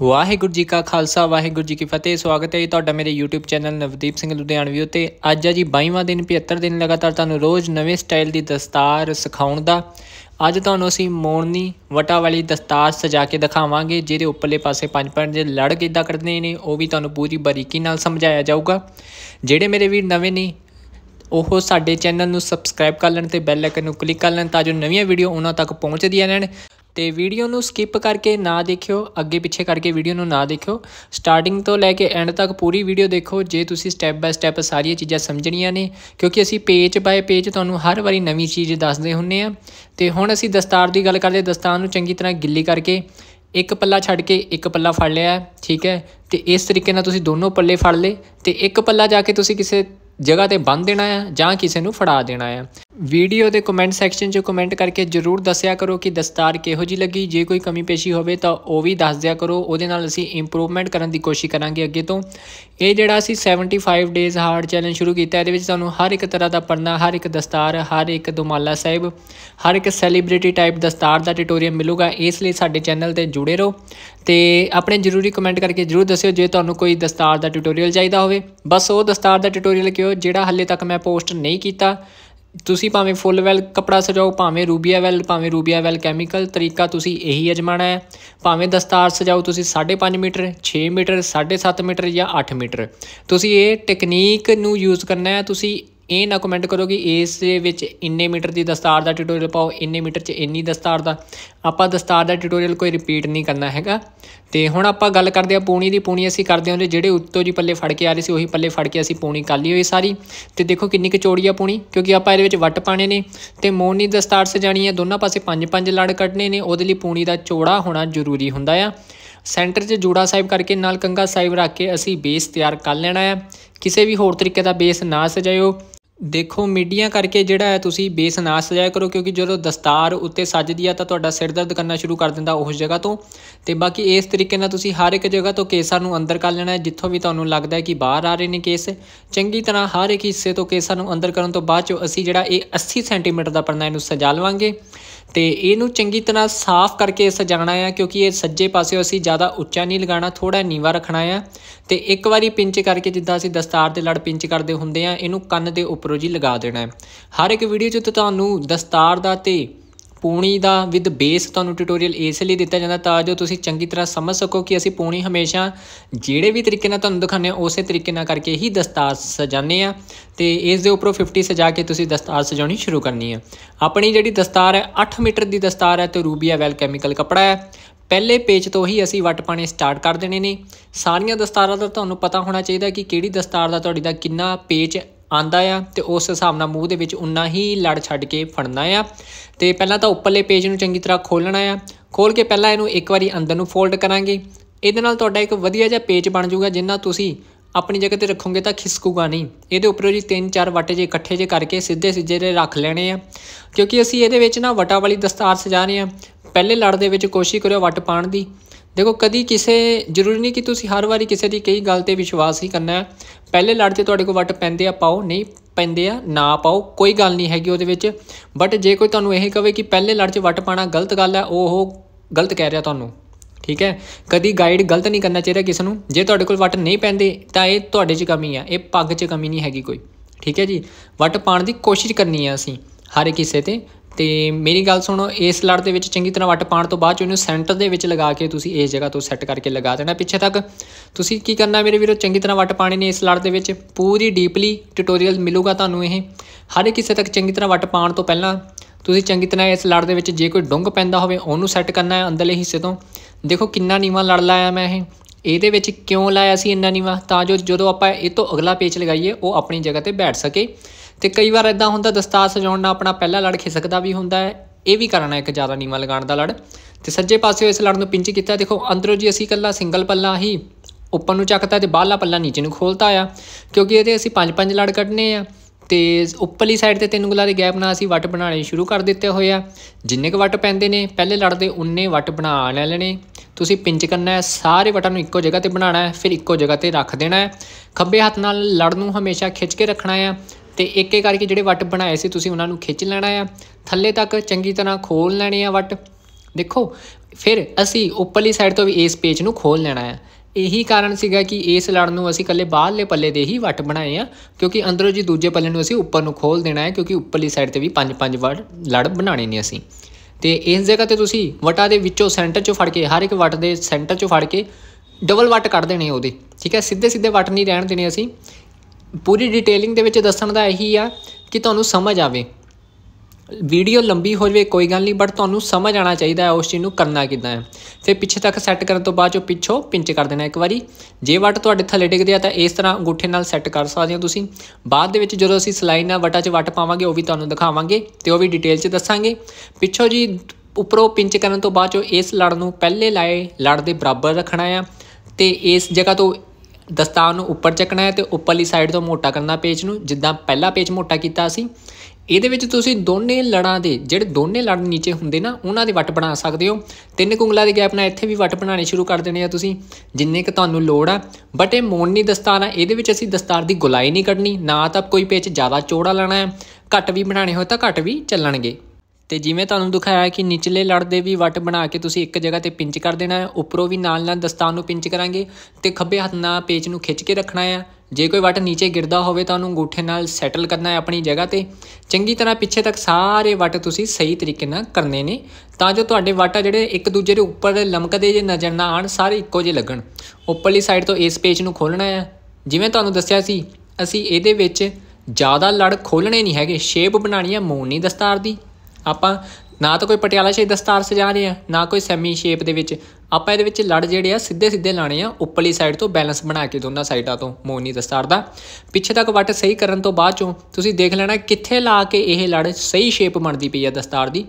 ਵਾਹਿਗੁਰੂ ਜੀ ਕਾ ਖਾਲਸਾ ਵਾਹਿਗੁਰੂ ਜੀ ਕੀ ਫਤਿਹ ਸਵਾਗਤ ਹੈ ਤੁਹਾਡਾ ਮੇਰੇ YouTube ਚੈਨਲ ਨਵਦੀਪ ਸਿੰਘ ਲੁਧਿਆਣਵੀ ਉਤੇ ਅੱਜ ਆ ਜੀ 22ਵਾਂ ਦਿਨ 75 ਦਿਨ ਲਗਾਤਾਰ ਤੁਹਾਨੂੰ ਰੋਜ਼ ਨਵੇਂ ਸਟਾਈਲ ਦੀ ਦਸਤਾਰ ਸਿਖਾਉਣ ਦਾ ਅੱਜ ਤੁਹਾਨੂੰ ਅਸੀਂ ਮੋੜਨੀ ਵਟਾ ਵਾਲੀ ਦਸਤਾਰ ਸਜਾ ਕੇ ਦਿਖਾਵਾਂਗੇ ਜਿਹਦੇ ਉੱਪਰਲੇ ਪਾਸੇ ਪੰਜ ਪੰਜ ਦੇ ਲੜ ਕਿੱਦਾਂ ਕਰਦੇ ਨੇ ਉਹ ਵੀ ਤੁਹਾਨੂੰ ਪੂਰੀ ਬਰੀਕੀ ਨਾਲ ਸਮਝਾਇਆ ਜਾਊਗਾ ਜਿਹੜੇ ਮੇਰੇ ਵੀਰ ਨਵੇਂ ਨੇ ਉਹ ਸਾਡੇ ਚੈਨਲ ਨੂੰ ਸਬਸਕ੍ਰਾਈਬ ਕਰ ਲੈਣ ਤੇ ਬੈਲ ਆਈਕਨ ਨੂੰ ਕਲਿੱਕ ਕਰ ਲੈਣ ਤਾਂ ਜੋ ਨਵੀਆਂ ਵੀਡੀਓ ਉਹਨਾਂ ਤੱਕ ਪਹੁੰਚਦੀਆਂ ਰਹਿਣ ਤੇ ਵੀਡੀਓ ਨੂੰ ਸਕਿਪ ਕਰਕੇ ਨਾ ਦੇਖਿਓ ਅੱਗੇ ਪਿੱਛੇ ਕਰਕੇ ਵੀਡੀਓ ਨੂੰ ਨਾ ਦੇਖਿਓ ਸਟਾਰਟਿੰਗ ਤੋਂ ਲੈ ਕੇ ਐਂਡ ਤੱਕ ਪੂਰੀ ਵੀਡੀਓ ਦੇਖੋ ਜੇ ਤੁਸੀਂ ਸਟੈਪ ਬਾਈ ਸਟੈਪ ਸਾਰੀਆਂ ਚੀਜ਼ਾਂ ਸਮਝਣੀਆਂ ਨੇ ਕਿਉਂਕਿ ਅਸੀਂ ਪੇਜ ਬਾਈ ਪੇਜ ਤੁਹਾਨੂੰ ਹਰ ਵਾਰੀ ਨਵੀਂ ਚੀਜ਼ ਦੱਸਦੇ ਹੁੰਨੇ ਆ ਤੇ ਹੁਣ ਅਸੀਂ ਦਸਤਾਰ ਦੀ ਗੱਲ ਕਰਦੇ ਦਸਤਾਰ ਨੂੰ ਚੰਗੀ ਤਰ੍ਹਾਂ ਗਿੱਲੀ ਕਰਕੇ ਇੱਕ ਪੱਲਾ ਛੱਡ ਕੇ ਇੱਕ ਪੱਲਾ ਫੜ ਲਿਆ ਠੀਕ ਹੈ ਤੇ ਇਸ ਤਰੀਕੇ ਨਾਲ ਤੁਸੀਂ ਦੋਨੋਂ ਪੱਲੇ ਫੜ ਲੇ ਤੇ ਇੱਕ ਪੱਲਾ ਜਾ ਕੇ ਤੁਸੀਂ ਕਿਸੇ ਜਗ੍ਹਾ ਤੇ ਬੰਨ ਦੇਣਾ ਹੈ ਜਾਂ ਕਿਸੇ ਨੂੰ ਫੜਾ ਦੇਣਾ ਹੈ ਵੀਡੀਓ ਦੇ ਕਮੈਂਟ ਸੈਕਸ਼ਨ 'ਚ ਕਮੈਂਟ ਕਰਕੇ ਜਰੂਰ ਦੱਸਿਆ ਕਰੋ ਕਿ ਦਸਤਾਰ ਕਿਹੋ ਜੀ ਲੱਗੀ ਜੇ ਕੋਈ ਕਮੀ ਪੇਸ਼ੀ ਹੋਵੇ ਤਾਂ ਉਹ ਵੀ ਦੱਸ ਦਿਆ ਕਰੋ ਉਹਦੇ ਨਾਲ ਅਸੀਂ ਇੰਪਰੂਵਮੈਂਟ ਕਰਨ ਦੀ ਕੋਸ਼ਿਸ਼ ਕਰਾਂਗੇ ਅੱਗੇ ਤੋਂ ਇਹ ਜਿਹੜਾ ਅਸੀਂ 75 ਡੇਜ਼ ਹਾਰਡ ਚੈਲੰਜ ਸ਼ੁਰੂ ਕੀਤਾ ਇਹਦੇ ਵਿੱਚ ਤੁਹਾਨੂੰ ਹਰ ਇੱਕ ਤਰ੍ਹਾਂ ਦਾ ਪੜਨਾ ਹਰ ਇੱਕ ਦਸਤਾਰ ਹਰ ਇੱਕ ਦੁਮਾਲਾ ਸਾਹਿਬ ਹਰ ਇੱਕ ਸੈਲੀਬ੍ਰਿਟੀ ਟਾਈਪ ਦਸਤਾਰ ਦਾ ਟਿਊਟੋਰੀਅਲ ਮਿਲੂਗਾ ਇਸ ਲਈ ਸਾਡੇ ਚੈਨਲ ਤੇ ਜੁੜੇ ਰਹੋ ਤੇ ਆਪਣੇ ਜ਼ਰੂਰੀ ਕਮੈਂਟ ਕਰਕੇ ਜਰੂਰ ਦੱਸਿਓ ਜੇ ਤੁਹਾਨੂੰ ਕੋਈ ਦਸਤਾਰ ਦਾ ਟਿਊਟੋਰੀਅਲ ਚਾਹੀਦਾ ਹੋਵੇ ਬਸ ਉਹ ਦਸਤਾਰ ਦਾ ਟਿਊਟੋਰੀਅਲ ਕਿਉਂ ਜਿਹੜਾ ਹੱਲੇ ਤੱਕ ਮੈਂ ਪੋਸਟ ਨਹੀਂ ਕੀਤਾ ਤੁਸੀਂ ਭਾਵੇਂ ਫੁੱਲ ਵੈਲ ਕਪੜਾ ਸਜਾਓ ਭਾਵੇਂ ਰੂਬੀਆ ਵੈਲ ਭਾਵੇਂ ਰੂਬੀਆ ਵੈਲ ਕੈਮੀਕਲ ਤਰੀਕਾ ਤੁਸੀਂ ਇਹੀ ਅਜਮਾਣਾ ਹੈ ਭਾਵੇਂ ਦਸਤਾਰ ਸਜਾਓ ਤੁਸੀਂ 5.5 ਮੀਟਰ 6 ਮੀਟਰ 7.5 ਮੀਟਰ ਜਾਂ 8 ਮੀਟਰ ਤੁਸੀਂ ਇਹ ਟੈਕਨੀਕ ਨੂੰ ਯੂਜ਼ ਕਰਨਾ ਹੈ ਤੁਸੀਂ ਇਹ ਨਾ ਕਮੈਂਟ ਕਰੋ ਕਿ ਇਸ ਦੇ ਵਿੱਚ ਇੰਨੇ ਮੀਟਰ ਦੀ ਦਸਤਾਰ ਦਾ ਟਿਊਟੋਰੀਅਲ ਪਾਓ ਇੰਨੇ ਮੀਟਰ 'ਚ ਇੰਨੀ ਦਸਤਾਰ ਦਾ ਆਪਾਂ ਦਸਤਾਰ ਦਾ ਟਿਊਟੋਰੀਅਲ ਕੋਈ ਰਿਪੀਟ ਨਹੀਂ ਕਰਨਾ ਹੈਗਾ ਤੇ ਹੁਣ ਆਪਾਂ ਗੱਲ ਕਰਦੇ ਆ ਪੂਣੀ ਦੀ ਪੂਣੀ ਅਸੀਂ ਕਰਦੇ ਹਾਂ ਜਿਹੜੇ ਉੱਤੋਂ ਜੀ ਪੱਲੇ ਫੜ ਕੇ ਆ ਰਹੇ ਸੀ ਉਹੀ ਪੱਲੇ ਫੜ ਕੇ ਅਸੀਂ ਪੂਣੀ ਕਰ ਲਈ ਹੋਈ ਸਾਰੀ ਤੇ ਦੇਖੋ ਕਿੰਨੀ ਕਿ ਚੋੜੀ ਆ ਪੂਣੀ ਕਿਉਂਕਿ ਆਪਾਂ ਇਹਦੇ ਵਿੱਚ ਵੱਟ ਪਾਣੇ ਨੇ ਤੇ ਮੋਰਨੀ ਦਸਤਾਰ ਸਜਾਣੀ ਆ ਦੋਨਾਂ ਪਾਸੇ ਪੰਜ ਪੰਜ ਲੜ ਕੱਢਨੇ ਨੇ ਉਹਦੇ ਲਈ ਪੂਣੀ ਦਾ ਚੋੜਾ ਹੋਣਾ ਜ਼ਰੂਰੀ ਹੁੰਦਾ ਆ ਸੈਂਟਰ 'ਚ ਜੂੜਾ ਸਾਹਿਬ ਕਰਕੇ ਨਾਲ ਕੰਗਾ ਸਾਹਿਬ ਰੱਖ ਕੇ ਅਸੀਂ ਬੇਸ ਤਿਆਰ ਕਰ ਲੈਣਾ ਆ ਕਿਸੇ ਵੀ ਹੋਰ ਤਰੀਕੇ ਦਾ ਬੇਸ ਨਾ ਸਜਾਇਓ ਦੇਖੋ ਮੀਡੀਆ ਕਰਕੇ ਜਿਹੜਾ ਹੈ ਤੁਸੀਂ ਬੇਸ ਨਾ ਸਜਾਇਆ ਕਰੋ ਕਿਉਂਕਿ ਜਦੋਂ ਦਸਤਾਰ ਉੱਤੇ ਸੱਜਦੀ ਆ ਤਾਂ ਤੁਹਾਡਾ ਸਿਰ ਦਰਦ ਕਰਨਾ ਸ਼ੁਰੂ ਕਰ ਦਿੰਦਾ ਉਸ ਜਗ੍ਹਾ ਤੋਂ ਤੇ ਬਾਕੀ ਇਸ ਤਰੀਕੇ ਨਾਲ ਤੁਸੀਂ ਹਰ ਇੱਕ ਜਗ੍ਹਾ ਤੋਂ ਕੇਸਾਂ ਨੂੰ ਅੰਦਰ ਕਰ ਲੈਣਾ ਹੈ ਜਿੱਥੋਂ ਵੀ ਤੁਹਾਨੂੰ ਲੱਗਦਾ ਹੈ ਕਿ ਬਾਹਰ ਆ ਰਹੇ ਨੇ ਕੇਸ ਚੰਗੀ ਤਰ੍ਹਾਂ ਹਰ ਇੱਕ ਹਿੱਸੇ ਤੋਂ ਕੇਸਾਂ ਨੂੰ ਅੰਦਰ ਕਰਨ ਤੋਂ ਬਾਅਦ ਚੋ ਅਸੀਂ ਜਿਹੜਾ ਇਹ 80 ਸੈਂਟੀਮੀਟਰ ਦਾ ਪਰਨਾ ਇਹਨੂੰ ਸਜਾ ਲਵਾਂਗੇ ਤੇ ਇਹਨੂੰ ਚੰਗੀ ਤਰ੍ਹਾਂ ਸਾਫ਼ ਕਰਕੇ ਸਜਾਣਾ ਹੈ ਕਿਉਂਕਿ ਇਹ ਸੱਜੇ ਪਾਸੇ ਅਸੀਂ ਜ਼ਿਆਦਾ ਉੱਚਾ ਨਹੀਂ ਲਗਾਣਾ ਥੋੜਾ ਨੀਵਾ ਰੱਖਣਾ ਹੈ ਤੇ ਇੱਕ ਵਾਰੀ ਪਿੰਚ ਕਰਕੇ ਜਿੱਦਾਂ ਅਸੀਂ ਦਸਤਾਰ ਦੇ ਲੜ ਪਿੰਚ ਕਰਦੇ ਹੁੰਦੇ ਆ ਇਹਨੂੰ ਕੰਨ ਦੇ ਉੱਪਰੋਂ ਜੀ ਲਗਾ ਦੇਣਾ ਹੈ ਹਰ ਇੱਕ ਵੀਡੀਓ 'ਚ ਤੁਹਾਨੂੰ ਦਸਤਾਰ ਦਾ ਤੇ ਪੂਣੀ ਦਾ ਵਿਦ ਬੇਸ ਤੁਹਾਨੂੰ ਟਿਊਟੋਰੀਅਲ ਇਸ ਲਈ ਦਿੱਤਾ ਜਾਂਦਾ ਤਾਂ ਜੋ ਤੁਸੀਂ ਚੰਗੀ ਤਰ੍ਹਾਂ ਸਮਝ ਸਕੋ ਕਿ ਅਸੀਂ ਪੂਣੀ ਹਮੇਸ਼ਾ ਜਿਹੜੇ ਵੀ ਤਰੀਕੇ ਨਾਲ ਤੁਹਾਨੂੰ ਦਿਖਾਉਂਦੇ ਹਾਂ ਉਸੇ ਤਰੀਕੇ ਨਾਲ ਕਰਕੇ ਹੀ ਦਸਤਾਰ ਸਜਾਉਂਦੇ ਆ ਤੇ ਇਸ ਦੇ ਉੱਪਰੋਂ 50 ਸਜਾ ਕੇ ਤੁਸੀਂ ਦਸਤਾਰ ਸਜਾਉਣੀ ਸ਼ੁਰੂ ਕਰਨੀ ਹੈ ਆਪਣੀ ਜਿਹੜੀ ਦਸਤਾਰ ਹੈ 8 ਮੀਟਰ ਦੀ ਦਸਤਾਰ ਹੈ ਤੇ ਰੂਬੀਆ ਵੈਲ ਕੈਮੀਕਲ ਕਪੜਾ ਹੈ ਪਹਿਲੇ ਪੇਜ ਤੋਂ ਹੀ ਅਸੀਂ ਵਟ ਪਾਣੇ ਸਟਾਰਟ ਕਰ ਦੇਣੇ ਨੇ ਸਾਰੀਆਂ ਦਸਤਾਰਾਂ ਦਾ ਤੁਹਾਨੂੰ ਪਤਾ ਹੋਣਾ ਚਾਹੀਦਾ ਕਿ ਕਿਹੜੀ ਦਸਤਾਰ ਦਾ ਤੁਹਾਡੀ ਦਾ ਕਿੰਨਾ ਪੇਜ ਆਂਦਾ ਆ ਤੇ ਉਸ ਹਿਸਾਬ ਨਾਲ ਮੂੰਹ ਦੇ ਵਿੱਚ ਉਨਾ ਹੀ ਲੜ ਛੱਡ ਕੇ ਫੜਨਾ ਆ ਤੇ ਪਹਿਲਾਂ ਤਾਂ ਉੱਪਰਲੇ ਪੇਜ ਨੂੰ ਚੰਗੀ ਤਰ੍ਹਾਂ ਖੋਲਣਾ ਆ ਖੋਲ ਕੇ ਪਹਿਲਾਂ ਇਹਨੂੰ ਇੱਕ ਵਾਰੀ ਅੰਦਰ ਨੂੰ ਫੋਲਡ ਕਰਾਂਗੇ ਇਹਦੇ ਨਾਲ ਤੁਹਾਡਾ ਇੱਕ ਵਧੀਆ ਜਿਹਾ ਪੇਜ ਬਣ ਜਾਊਗਾ ਜਿੰਨਾ ਤੁਸੀਂ ਆਪਣੀ ਜਗ੍ਹਾ ਤੇ ਰੱਖੋਗੇ ਤਾਂ ਖਿਸਕੂਗਾ ਨਹੀਂ ਇਹਦੇ ਉੱਪਰੋਂ ਜੀ 3-4 ਵਟੇ ਜੇ ਇਕੱਠੇ ਜੇ ਕਰਕੇ ਸਿੱਧੇ ਸਿੱਧੇ ਦੇ ਰੱਖ ਲੈਣੇ ਆ ਕਿਉਂਕਿ ਅਸੀਂ ਇਹਦੇ ਵਿੱਚ ਨਾ ਵਟਾ ਵਾਲੀ ਦਸਤਾਰ ਸਜਾ ਰਹੇ ਆ ਪਹਿਲੇ ਲੜ ਦੇ ਵਿੱਚ ਕੋਸ਼ਿਸ਼ ਕਰਿਓ ਵਟ ਪਾਣ ਦੀ ਦੇਖੋ ਕਦੀ ਕਿਸੇ ਜ਼ਰੂਰੀ ਨਹੀਂ ਕਿ ਤੁਸੀਂ ਹਰ ਵਾਰੀ ਕਿਸੇ ਦੀ ਕਈ ਗੱਲ ਤੇ ਵਿਸ਼ਵਾਸ ਹੀ ਕਰਨਾ ਹੈ ਪਹਿਲੇ ਲੜ ਤੇ ਤੁਹਾਡੇ ਕੋਲ ਵੱਟ ਪੈਂਦੇ ਆ ਪਾਓ ਨਹੀਂ ਪੈਂਦੇ ਆ ਨਾ ਪਾਓ ਕੋਈ ਗੱਲ ਨਹੀਂ ਹੈਗੀ ਉਹਦੇ ਵਿੱਚ ਬਟ ਜੇ ਕੋਈ ਤੁਹਾਨੂੰ ਇਹ ਕਹੇ ਕਿ ਪਹਿਲੇ ਲੜ 'ਚ ਵੱਟ ਪਾਣਾ ਗਲਤ ਗੱਲ ਹੈ ਉਹ ਗਲਤ ਕਹਿ ਰਿਹਾ ਤੁਹਾਨੂੰ ਠੀਕ ਹੈ ਕਦੀ ਗਾਈਡ ਗਲਤ ਨਹੀਂ ਕਰਨਾ ਚਾਹੀਦਾ ਕਿਸ ਨੂੰ ਜੇ ਤੁਹਾਡੇ ਕੋਲ ਵੱਟ ਨਹੀਂ ਪੈਂਦੇ ਤਾਂ ਇਹ ਤੁਹਾਡੇ 'ਚ ਕਮੀ ਆ ਇਹ ਪੱਗ 'ਚ ਕਮੀ ਨਹੀਂ ਹੈਗੀ ਕੋਈ ਠੀਕ ਹੈ ਜੀ ਵੱਟ ਪਾਣ ਦੀ ਕੋਸ਼ਿਸ਼ ਕਰਨੀ ਆ ਅਸੀਂ ਹਰ ਕਿਸੇ ਤੇ ਤੇ ਮੇਰੀ ਗੱਲ ਸੁਣੋ ਇਸ ਲੜ ਦੇ ਵਿੱਚ ਚੰਗੀ ਤਰ੍ਹਾਂ ਵੱਟ ਪਾਣ ਤੋਂ ਬਾਅਦ ਉਹਨੂੰ ਸੈਂਟਰ ਦੇ ਵਿੱਚ ਲਗਾ ਕੇ ਤੁਸੀਂ ਇਸ ਜਗ੍ਹਾ ਤੋਂ ਸੈੱਟ ਕਰਕੇ ਲਗਾ ਦੇਣਾ ਪਿੱਛੇ ਤੱਕ ਤੁਸੀਂ ਕੀ ਕਰਨਾ ਮੇਰੇ ਵੀਰੋ ਚੰਗੀ ਤਰ੍ਹਾਂ ਵੱਟ ਪਾਣੇ ਨੇ ਇਸ ਲੜ ਦੇ ਵਿੱਚ ਪੂਰੀ ਡੀਪਲੀ ਟਿਊਟੋਰੀਅਲ ਮਿਲੂਗਾ ਤੁਹਾਨੂੰ ਇਹ ਹਰ ਇੱਕ ਹਿੱਸੇ ਤੱਕ ਚੰਗੀ ਤਰ੍ਹਾਂ ਵੱਟ ਪਾਣ ਤੋਂ ਪਹਿਲਾਂ ਤੁਸੀਂ ਚੰਗੀ ਤਰ੍ਹਾਂ ਇਸ ਲੜ ਦੇ ਵਿੱਚ ਜੇ ਕੋਈ ਡੁੰਗ ਪੈਂਦਾ ਹੋਵੇ ਉਹਨੂੰ ਸੈੱਟ ਕਰਨਾ ਹੈ ਅੰਦਰਲੇ ਹਿੱਸੇ ਤੋਂ ਦੇਖੋ ਕਿੰਨਾ ਨੀਵਾ ਲੜ ਲਾਇਆ ਮੈਂ ਇਹ ਇਹਦੇ ਵਿੱਚ ਕਿਉਂ ਲਾਇਆ ਸੀ ਇੰਨਾ ਨੀਵਾ ਤਾਂ ਜੋ ਜਦੋਂ ਆਪਾਂ ਇਹ ਤੋਂ ਅਗਲਾ ਪੇਚ ਲਗਾਈਏ ਉਹ ਆਪਣੀ ਜਗ੍ਹਾ ਤੇ ਬੈਠ ਸਕੇ ਤੇ ਕਈ ਵਾਰ ਇਦਾਂ ਹੁੰਦਾ ਦਸਤਾਰ ਸਜਾਉਣ ਨਾਲ ਆਪਣਾ ਪਹਿਲਾ ਲੜ ਖਿਸਕਦਾ ਵੀ ਹੁੰਦਾ ਹੈ ਇਹ ਵੀ ਕਾਰਨ ਹੈ ਇੱਕ ਜ਼ਿਆਦਾ ਨੀਮਾ ਲਗਾਉਣ ਦਾ ਲੜ ਤੇ ਸੱਜੇ ਪਾਸੇ ਇਸ ਲੜ ਨੂੰ ਪਿੰਚ ਕੀਤਾ ਦੇਖੋ ਅੰਦਰੋਂ ਜੀ ਅਸੀਂ ਕੱਲਾ ਸਿੰਗਲ ਪੱਲਾ ਹੀ ਉੱਪਰ ਨੂੰ ਚੱਕਤਾ ਤੇ ਬਾਹਲਾ ਪੱਲਾ ਨੀਚੇ ਨੂੰ ਖੋਲਤਾ ਆ ਕਿਉਂਕਿ ਇਹਦੇ ਅਸੀਂ ਪੰਜ ਪੰਜ ਲੜ ਕੱਢਨੇ ਆ ਤੇ ਉੱਪਰਲੀ ਸਾਈਡ ਤੇ ਤਿੰਨ ਗੁਲਾ ਦੇ ਗੈਪ ਨਾਲ ਅਸੀਂ ਵੱਟ ਬਣਾਣੇ ਸ਼ੁਰੂ ਕਰ ਦਿੱਤੇ ਹੋਏ ਆ ਜਿੰਨੇ ਕ ਵੱਟ ਪੈਂਦੇ ਨੇ ਪਹਿਲੇ ਲੜ ਦੇ ਉਨੇ ਵੱਟ ਬਣਾ ਲੈਣੇ ਤੁਸੀਂ ਪਿੰਚ ਕਰਨਾ ਹੈ ਸਾਰੇ ਵਟਾਂ ਨੂੰ ਇੱਕੋ ਜਗ੍ਹਾ ਤੇ ਬਣਾਣਾ ਹੈ ਫਿਰ ਇੱਕੋ ਜਗ੍ਹਾ ਤੇ ਰੱਖ ਦੇਣਾ ਹੈ ਖੱਬੇ ਹੱਥ ਨਾਲ ਲੜ ਨੂੰ ਹਮੇਸ਼ਾ ਖਿੱਚ ਕੇ ਰੱਖਣਾ ਹੈ ਤੇ ਇੱਕ ਇੱਕ ਕਰਕੇ ਜਿਹੜੇ ਵੱਟ ਬਣਾਏ ਸੀ ਤੁਸੀਂ ਉਹਨਾਂ ਨੂੰ ਖਿੱਚ ਲੈਣਾ ਆ ਥੱਲੇ ਤੱਕ ਚੰਗੀ ਤਰ੍ਹਾਂ ਖੋਲ ਲੈਣੇ ਆ ਵੱਟ ਦੇਖੋ ਫਿਰ ਅਸੀਂ ਉੱਪਰਲੀ ਸਾਈਡ ਤੋਂ ਵੀ ਇਸ ਪੇਜ ਨੂੰ ਖੋਲ ਲੈਣਾ ਆ ਇਹੀ ਕਾਰਨ ਸੀਗਾ ਕਿ ਇਸ ਲੜ ਨੂੰ ਅਸੀਂ ਕੱਲੇ ਬਾਹਰਲੇ ਪੱਲੇ ਦੇ ਹੀ ਵੱਟ ਬਣਾਏ ਆ ਕਿਉਂਕਿ ਅੰਦਰੋਂ ਜੀ ਦੂਜੇ ਪੱਲੇ ਨੂੰ ਅਸੀਂ ਉੱਪਰ ਨੂੰ ਖੋਲ ਦੇਣਾ ਹੈ ਕਿਉਂਕਿ ਉੱਪਰਲੀ ਸਾਈਡ ਤੇ ਵੀ ਪੰਜ ਪੰਜ ਵੱਟ ਲੜ ਬਣਾਣੇ ਨੇ ਅਸੀਂ ਤੇ ਇਸ ਜਗ੍ਹਾ ਤੇ ਤੁਸੀਂ ਵਟਾ ਦੇ ਵਿੱਚੋਂ ਸੈਂਟਰ ਚੋਂ ਫੜ ਕੇ ਹਰ ਇੱਕ ਵੱਟ ਦੇ ਸੈਂਟਰ ਚੋਂ ਫੜ ਕੇ ਡਬਲ ਵੱਟ ਕੱਢ ਦੇਣੇ ਉਹਦੇ ਠੀਕ ਹੈ ਸਿੱਧੇ ਸਿੱਧੇ ਵੱਟ ਨਹੀਂ ਰਹਿਣ ਦੇਣੇ ਅਸੀਂ ਪੂਰੀ ਡਿਟੇਲਿੰਗ ਦੇ ਵਿੱਚ ਦੱਸਣ ਦਾ ਇਹੀ ਆ ਕਿ ਤੁਹਾਨੂੰ ਸਮਝ ਆਵੇ ਵੀਡੀਓ ਲੰਬੀ ਹੋ ਜਵੇ ਕੋਈ ਗੱਲ ਨਹੀਂ ਬਟ ਤੁਹਾਨੂੰ ਸਮਝ ਆਣਾ ਚਾਹੀਦਾ ਹੈ ਉਸ ਚੀਜ਼ ਨੂੰ ਕਰਨਾ ਕਿਦਾਂ ਹੈ ਫਿਰ ਪਿੱਛੇ ਤੱਕ ਸੈੱਟ ਕਰਨ ਤੋਂ ਬਾਅਦ ਜੋ ਪਿੱਛੋਂ ਪਿੰਚ ਕਰ ਦੇਣਾ ਇੱਕ ਵਾਰੀ ਜੇ ਵਟ ਤੁਹਾਡੇ ਥੱਲੇ ਡਿੱਗਦੇ ਆ ਤਾਂ ਇਸ ਤਰ੍ਹਾਂ ਅੰਗੂਠੇ ਨਾਲ ਸੈੱਟ ਕਰ ਸਕਦੇ ਹੋ ਤੁਸੀਂ ਬਾਅਦ ਦੇ ਵਿੱਚ ਜਦੋਂ ਅਸੀਂ ਸਲਾਈਨ ਨਾਲ ਵਟਾ 'ਚ ਵਟ ਪਾਵਾਂਗੇ ਉਹ ਵੀ ਤੁਹਾਨੂੰ ਦਿਖਾਵਾਂਗੇ ਤੇ ਉਹ ਵੀ ਡਿਟੇਲ 'ਚ ਦੱਸਾਂਗੇ ਪਿੱਛੋਂ ਜੀ ਉੱਪਰੋਂ ਪਿੰਚ ਕਰਨ ਤੋਂ ਬਾਅਦ ਜੋ ਇਸ ਲੜ ਨੂੰ ਪਹਿਲੇ ਲਾਏ ਲੜ ਦੇ ਬਰਾਬਰ ਰੱਖਣਾ ਆ ਤੇ ਇਸ ਜਗ੍ਹਾ ਤੋਂ ਦਸਤਾਰ ਨੂੰ ਉੱਪਰ ਚੱਕਣਾ ਹੈ ਤੇ ਉੱਪਰਲੀ ਸਾਈਡ ਤੋਂ ਮੋਟਾ ਕਰਨਾ ਪੇਚ ਨੂੰ ਜਿੱਦਾਂ ਪਹਿਲਾ ਪੇਚ ਮੋਟਾ ਕੀਤਾ ਸੀ ਇਹਦੇ ਵਿੱਚ ਤੁਸੀਂ ਦੋਨੇ ਲੜਾਂ ਦੇ ਜਿਹੜੇ ਦੋਨੇ ਲੜ ਨੀਚੇ ਹੁੰਦੇ ਨਾ ਉਹਨਾਂ ਦੇ ਵੱਟ ਬਣਾ ਸਕਦੇ ਹੋ ਤਿੰਨ ਕੁੰਗਲਾ ਦੇ ਗੈਪ ਨਾਲ ਇੱਥੇ ਵੀ ਵੱਟ ਬਣਾਣੇ ਸ਼ੁਰੂ ਕਰ ਦੇਣੇ ਆ ਤੁਸੀਂ ਜਿੰਨੇ ਕ ਤੁਹਾਨੂੰ ਲੋੜ ਆ ਬਟ ਇਹ ਮੋੜਨੀ ਦਸਤਾਰ ਆ ਇਹਦੇ ਵਿੱਚ ਅਸੀਂ ਦਸਤਾਰ ਦੀ ਗੁਲਾਈ ਨਹੀਂ ਕੱਢਣੀ ਨਾ ਤਾਂ ਕੋਈ ਪੇਚ ਜ਼ਿਆਦਾ ਚੌੜਾ ਲੈਣਾ ਹੈ ਘੱਟ ਵੀ ਬਣਾਣੇ ਹੋਏ ਤਾਂ ਘੱਟ ਵੀ ਚੱਲਣਗੇ ਤੇ ਜਿਵੇਂ ਤੁਹਾਨੂੰ ਦਿਖਾਇਆ ਕਿ ਨਿਚਲੇ ਲੜ ਦੇ ਵੀ ਵਟ ਬਣਾ ਕੇ ਤੁਸੀਂ ਇੱਕ ਜਗ੍ਹਾ ਤੇ ਪਿੰਚ ਕਰ ਦੇਣਾ ਹੈ ਉੱਪਰੋਂ ਵੀ ਨਾਲ ਨਾਲ ਦਸਤਾਨ ਨੂੰ ਪਿੰਚ ਕਰਾਂਗੇ ਤੇ ਖੱਬੇ ਹੱਥ ਨਾਲ ਪੇਚ ਨੂੰ ਖਿੱਚ ਕੇ ਰੱਖਣਾ ਹੈ ਜੇ ਕੋਈ ਵਟ ਨੀਚੇ ਗਿਰਦਾ ਹੋਵੇ ਤਾਂ ਉਹਨੂੰ ਅੰਗੂਠੇ ਨਾਲ ਸੈਟਲ ਕਰਨਾ ਹੈ ਆਪਣੀ ਜਗ੍ਹਾ ਤੇ ਚੰਗੀ ਤਰ੍ਹਾਂ ਪਿੱਛੇ ਤੱਕ ਸਾਰੇ ਵਟ ਤੁਸੀਂ ਸਹੀ ਤਰੀਕੇ ਨਾਲ ਕਰਨੇ ਨੇ ਤਾਂ ਜੋ ਤੁਹਾਡੇ ਵਟ ਆ ਜਿਹੜੇ ਇੱਕ ਦੂਜੇ ਦੇ ਉੱਪਰ ਲਮਕਦੇ ਜੇ ਨਜ਼ਰ ਨਾ ਆਣ ਸਾਰੇ ਇੱਕੋ ਜਿਹੇ ਲੱਗਣ ਉੱਪਰਲੀ ਸਾਈਡ ਤੋਂ ਇਸ ਪੇਚ ਨੂੰ ਖੋਲਣਾ ਹੈ ਜਿਵੇਂ ਤੁਹਾਨੂੰ ਦੱਸਿਆ ਸੀ ਅਸੀਂ ਇਹਦੇ ਵਿੱਚ ਜ਼ਿਆਦਾ ਲੜ ਖੋਲਣੇ ਨਹੀਂ ਹੈਗੇ ਸ਼ੇਪ ਬਣਾਣੀ ਹੈ ਮੋਨੀ ਦਸਤਾਰ ਦੀ ਆਪਾਂ ਨਾ ਤਾਂ ਕੋਈ ਪਟਿਆਲਾ ਸ਼ੇਪ ਦਸਤਾਰ ਸਜਾ ਰਹੇ ਆ ਨਾ ਕੋਈ ਸੈਮੀ ਸ਼ੇਪ ਦੇ ਵਿੱਚ ਆਪਾਂ ਇਹਦੇ ਵਿੱਚ ਲੜ ਜਿਹੜੇ ਆ ਸਿੱਧੇ ਸਿੱਧੇ ਲਾਣੇ ਆ ਉੱਪਰਲੀ ਸਾਈਡ ਤੋਂ ਬੈਲੈਂਸ ਬਣਾ ਕੇ ਦੋਨਾਂ ਸਾਈਡਾਂ ਤੋਂ ਮੋਨੀ ਦਸਤਾਰ ਦਾ ਪਿੱਛੇ ਤੱਕ ਵੱਟ ਸਹੀ ਕਰਨ ਤੋਂ ਬਾਅਦ ਚੋਂ ਤੁਸੀਂ ਦੇਖ ਲੈਣਾ ਕਿੱਥੇ ਲਾ ਕੇ ਇਹ ਲੜ ਸਹੀ ਸ਼ੇਪ ਬਣਦੀ ਪਈ ਆ ਦਸਤਾਰ ਦੀ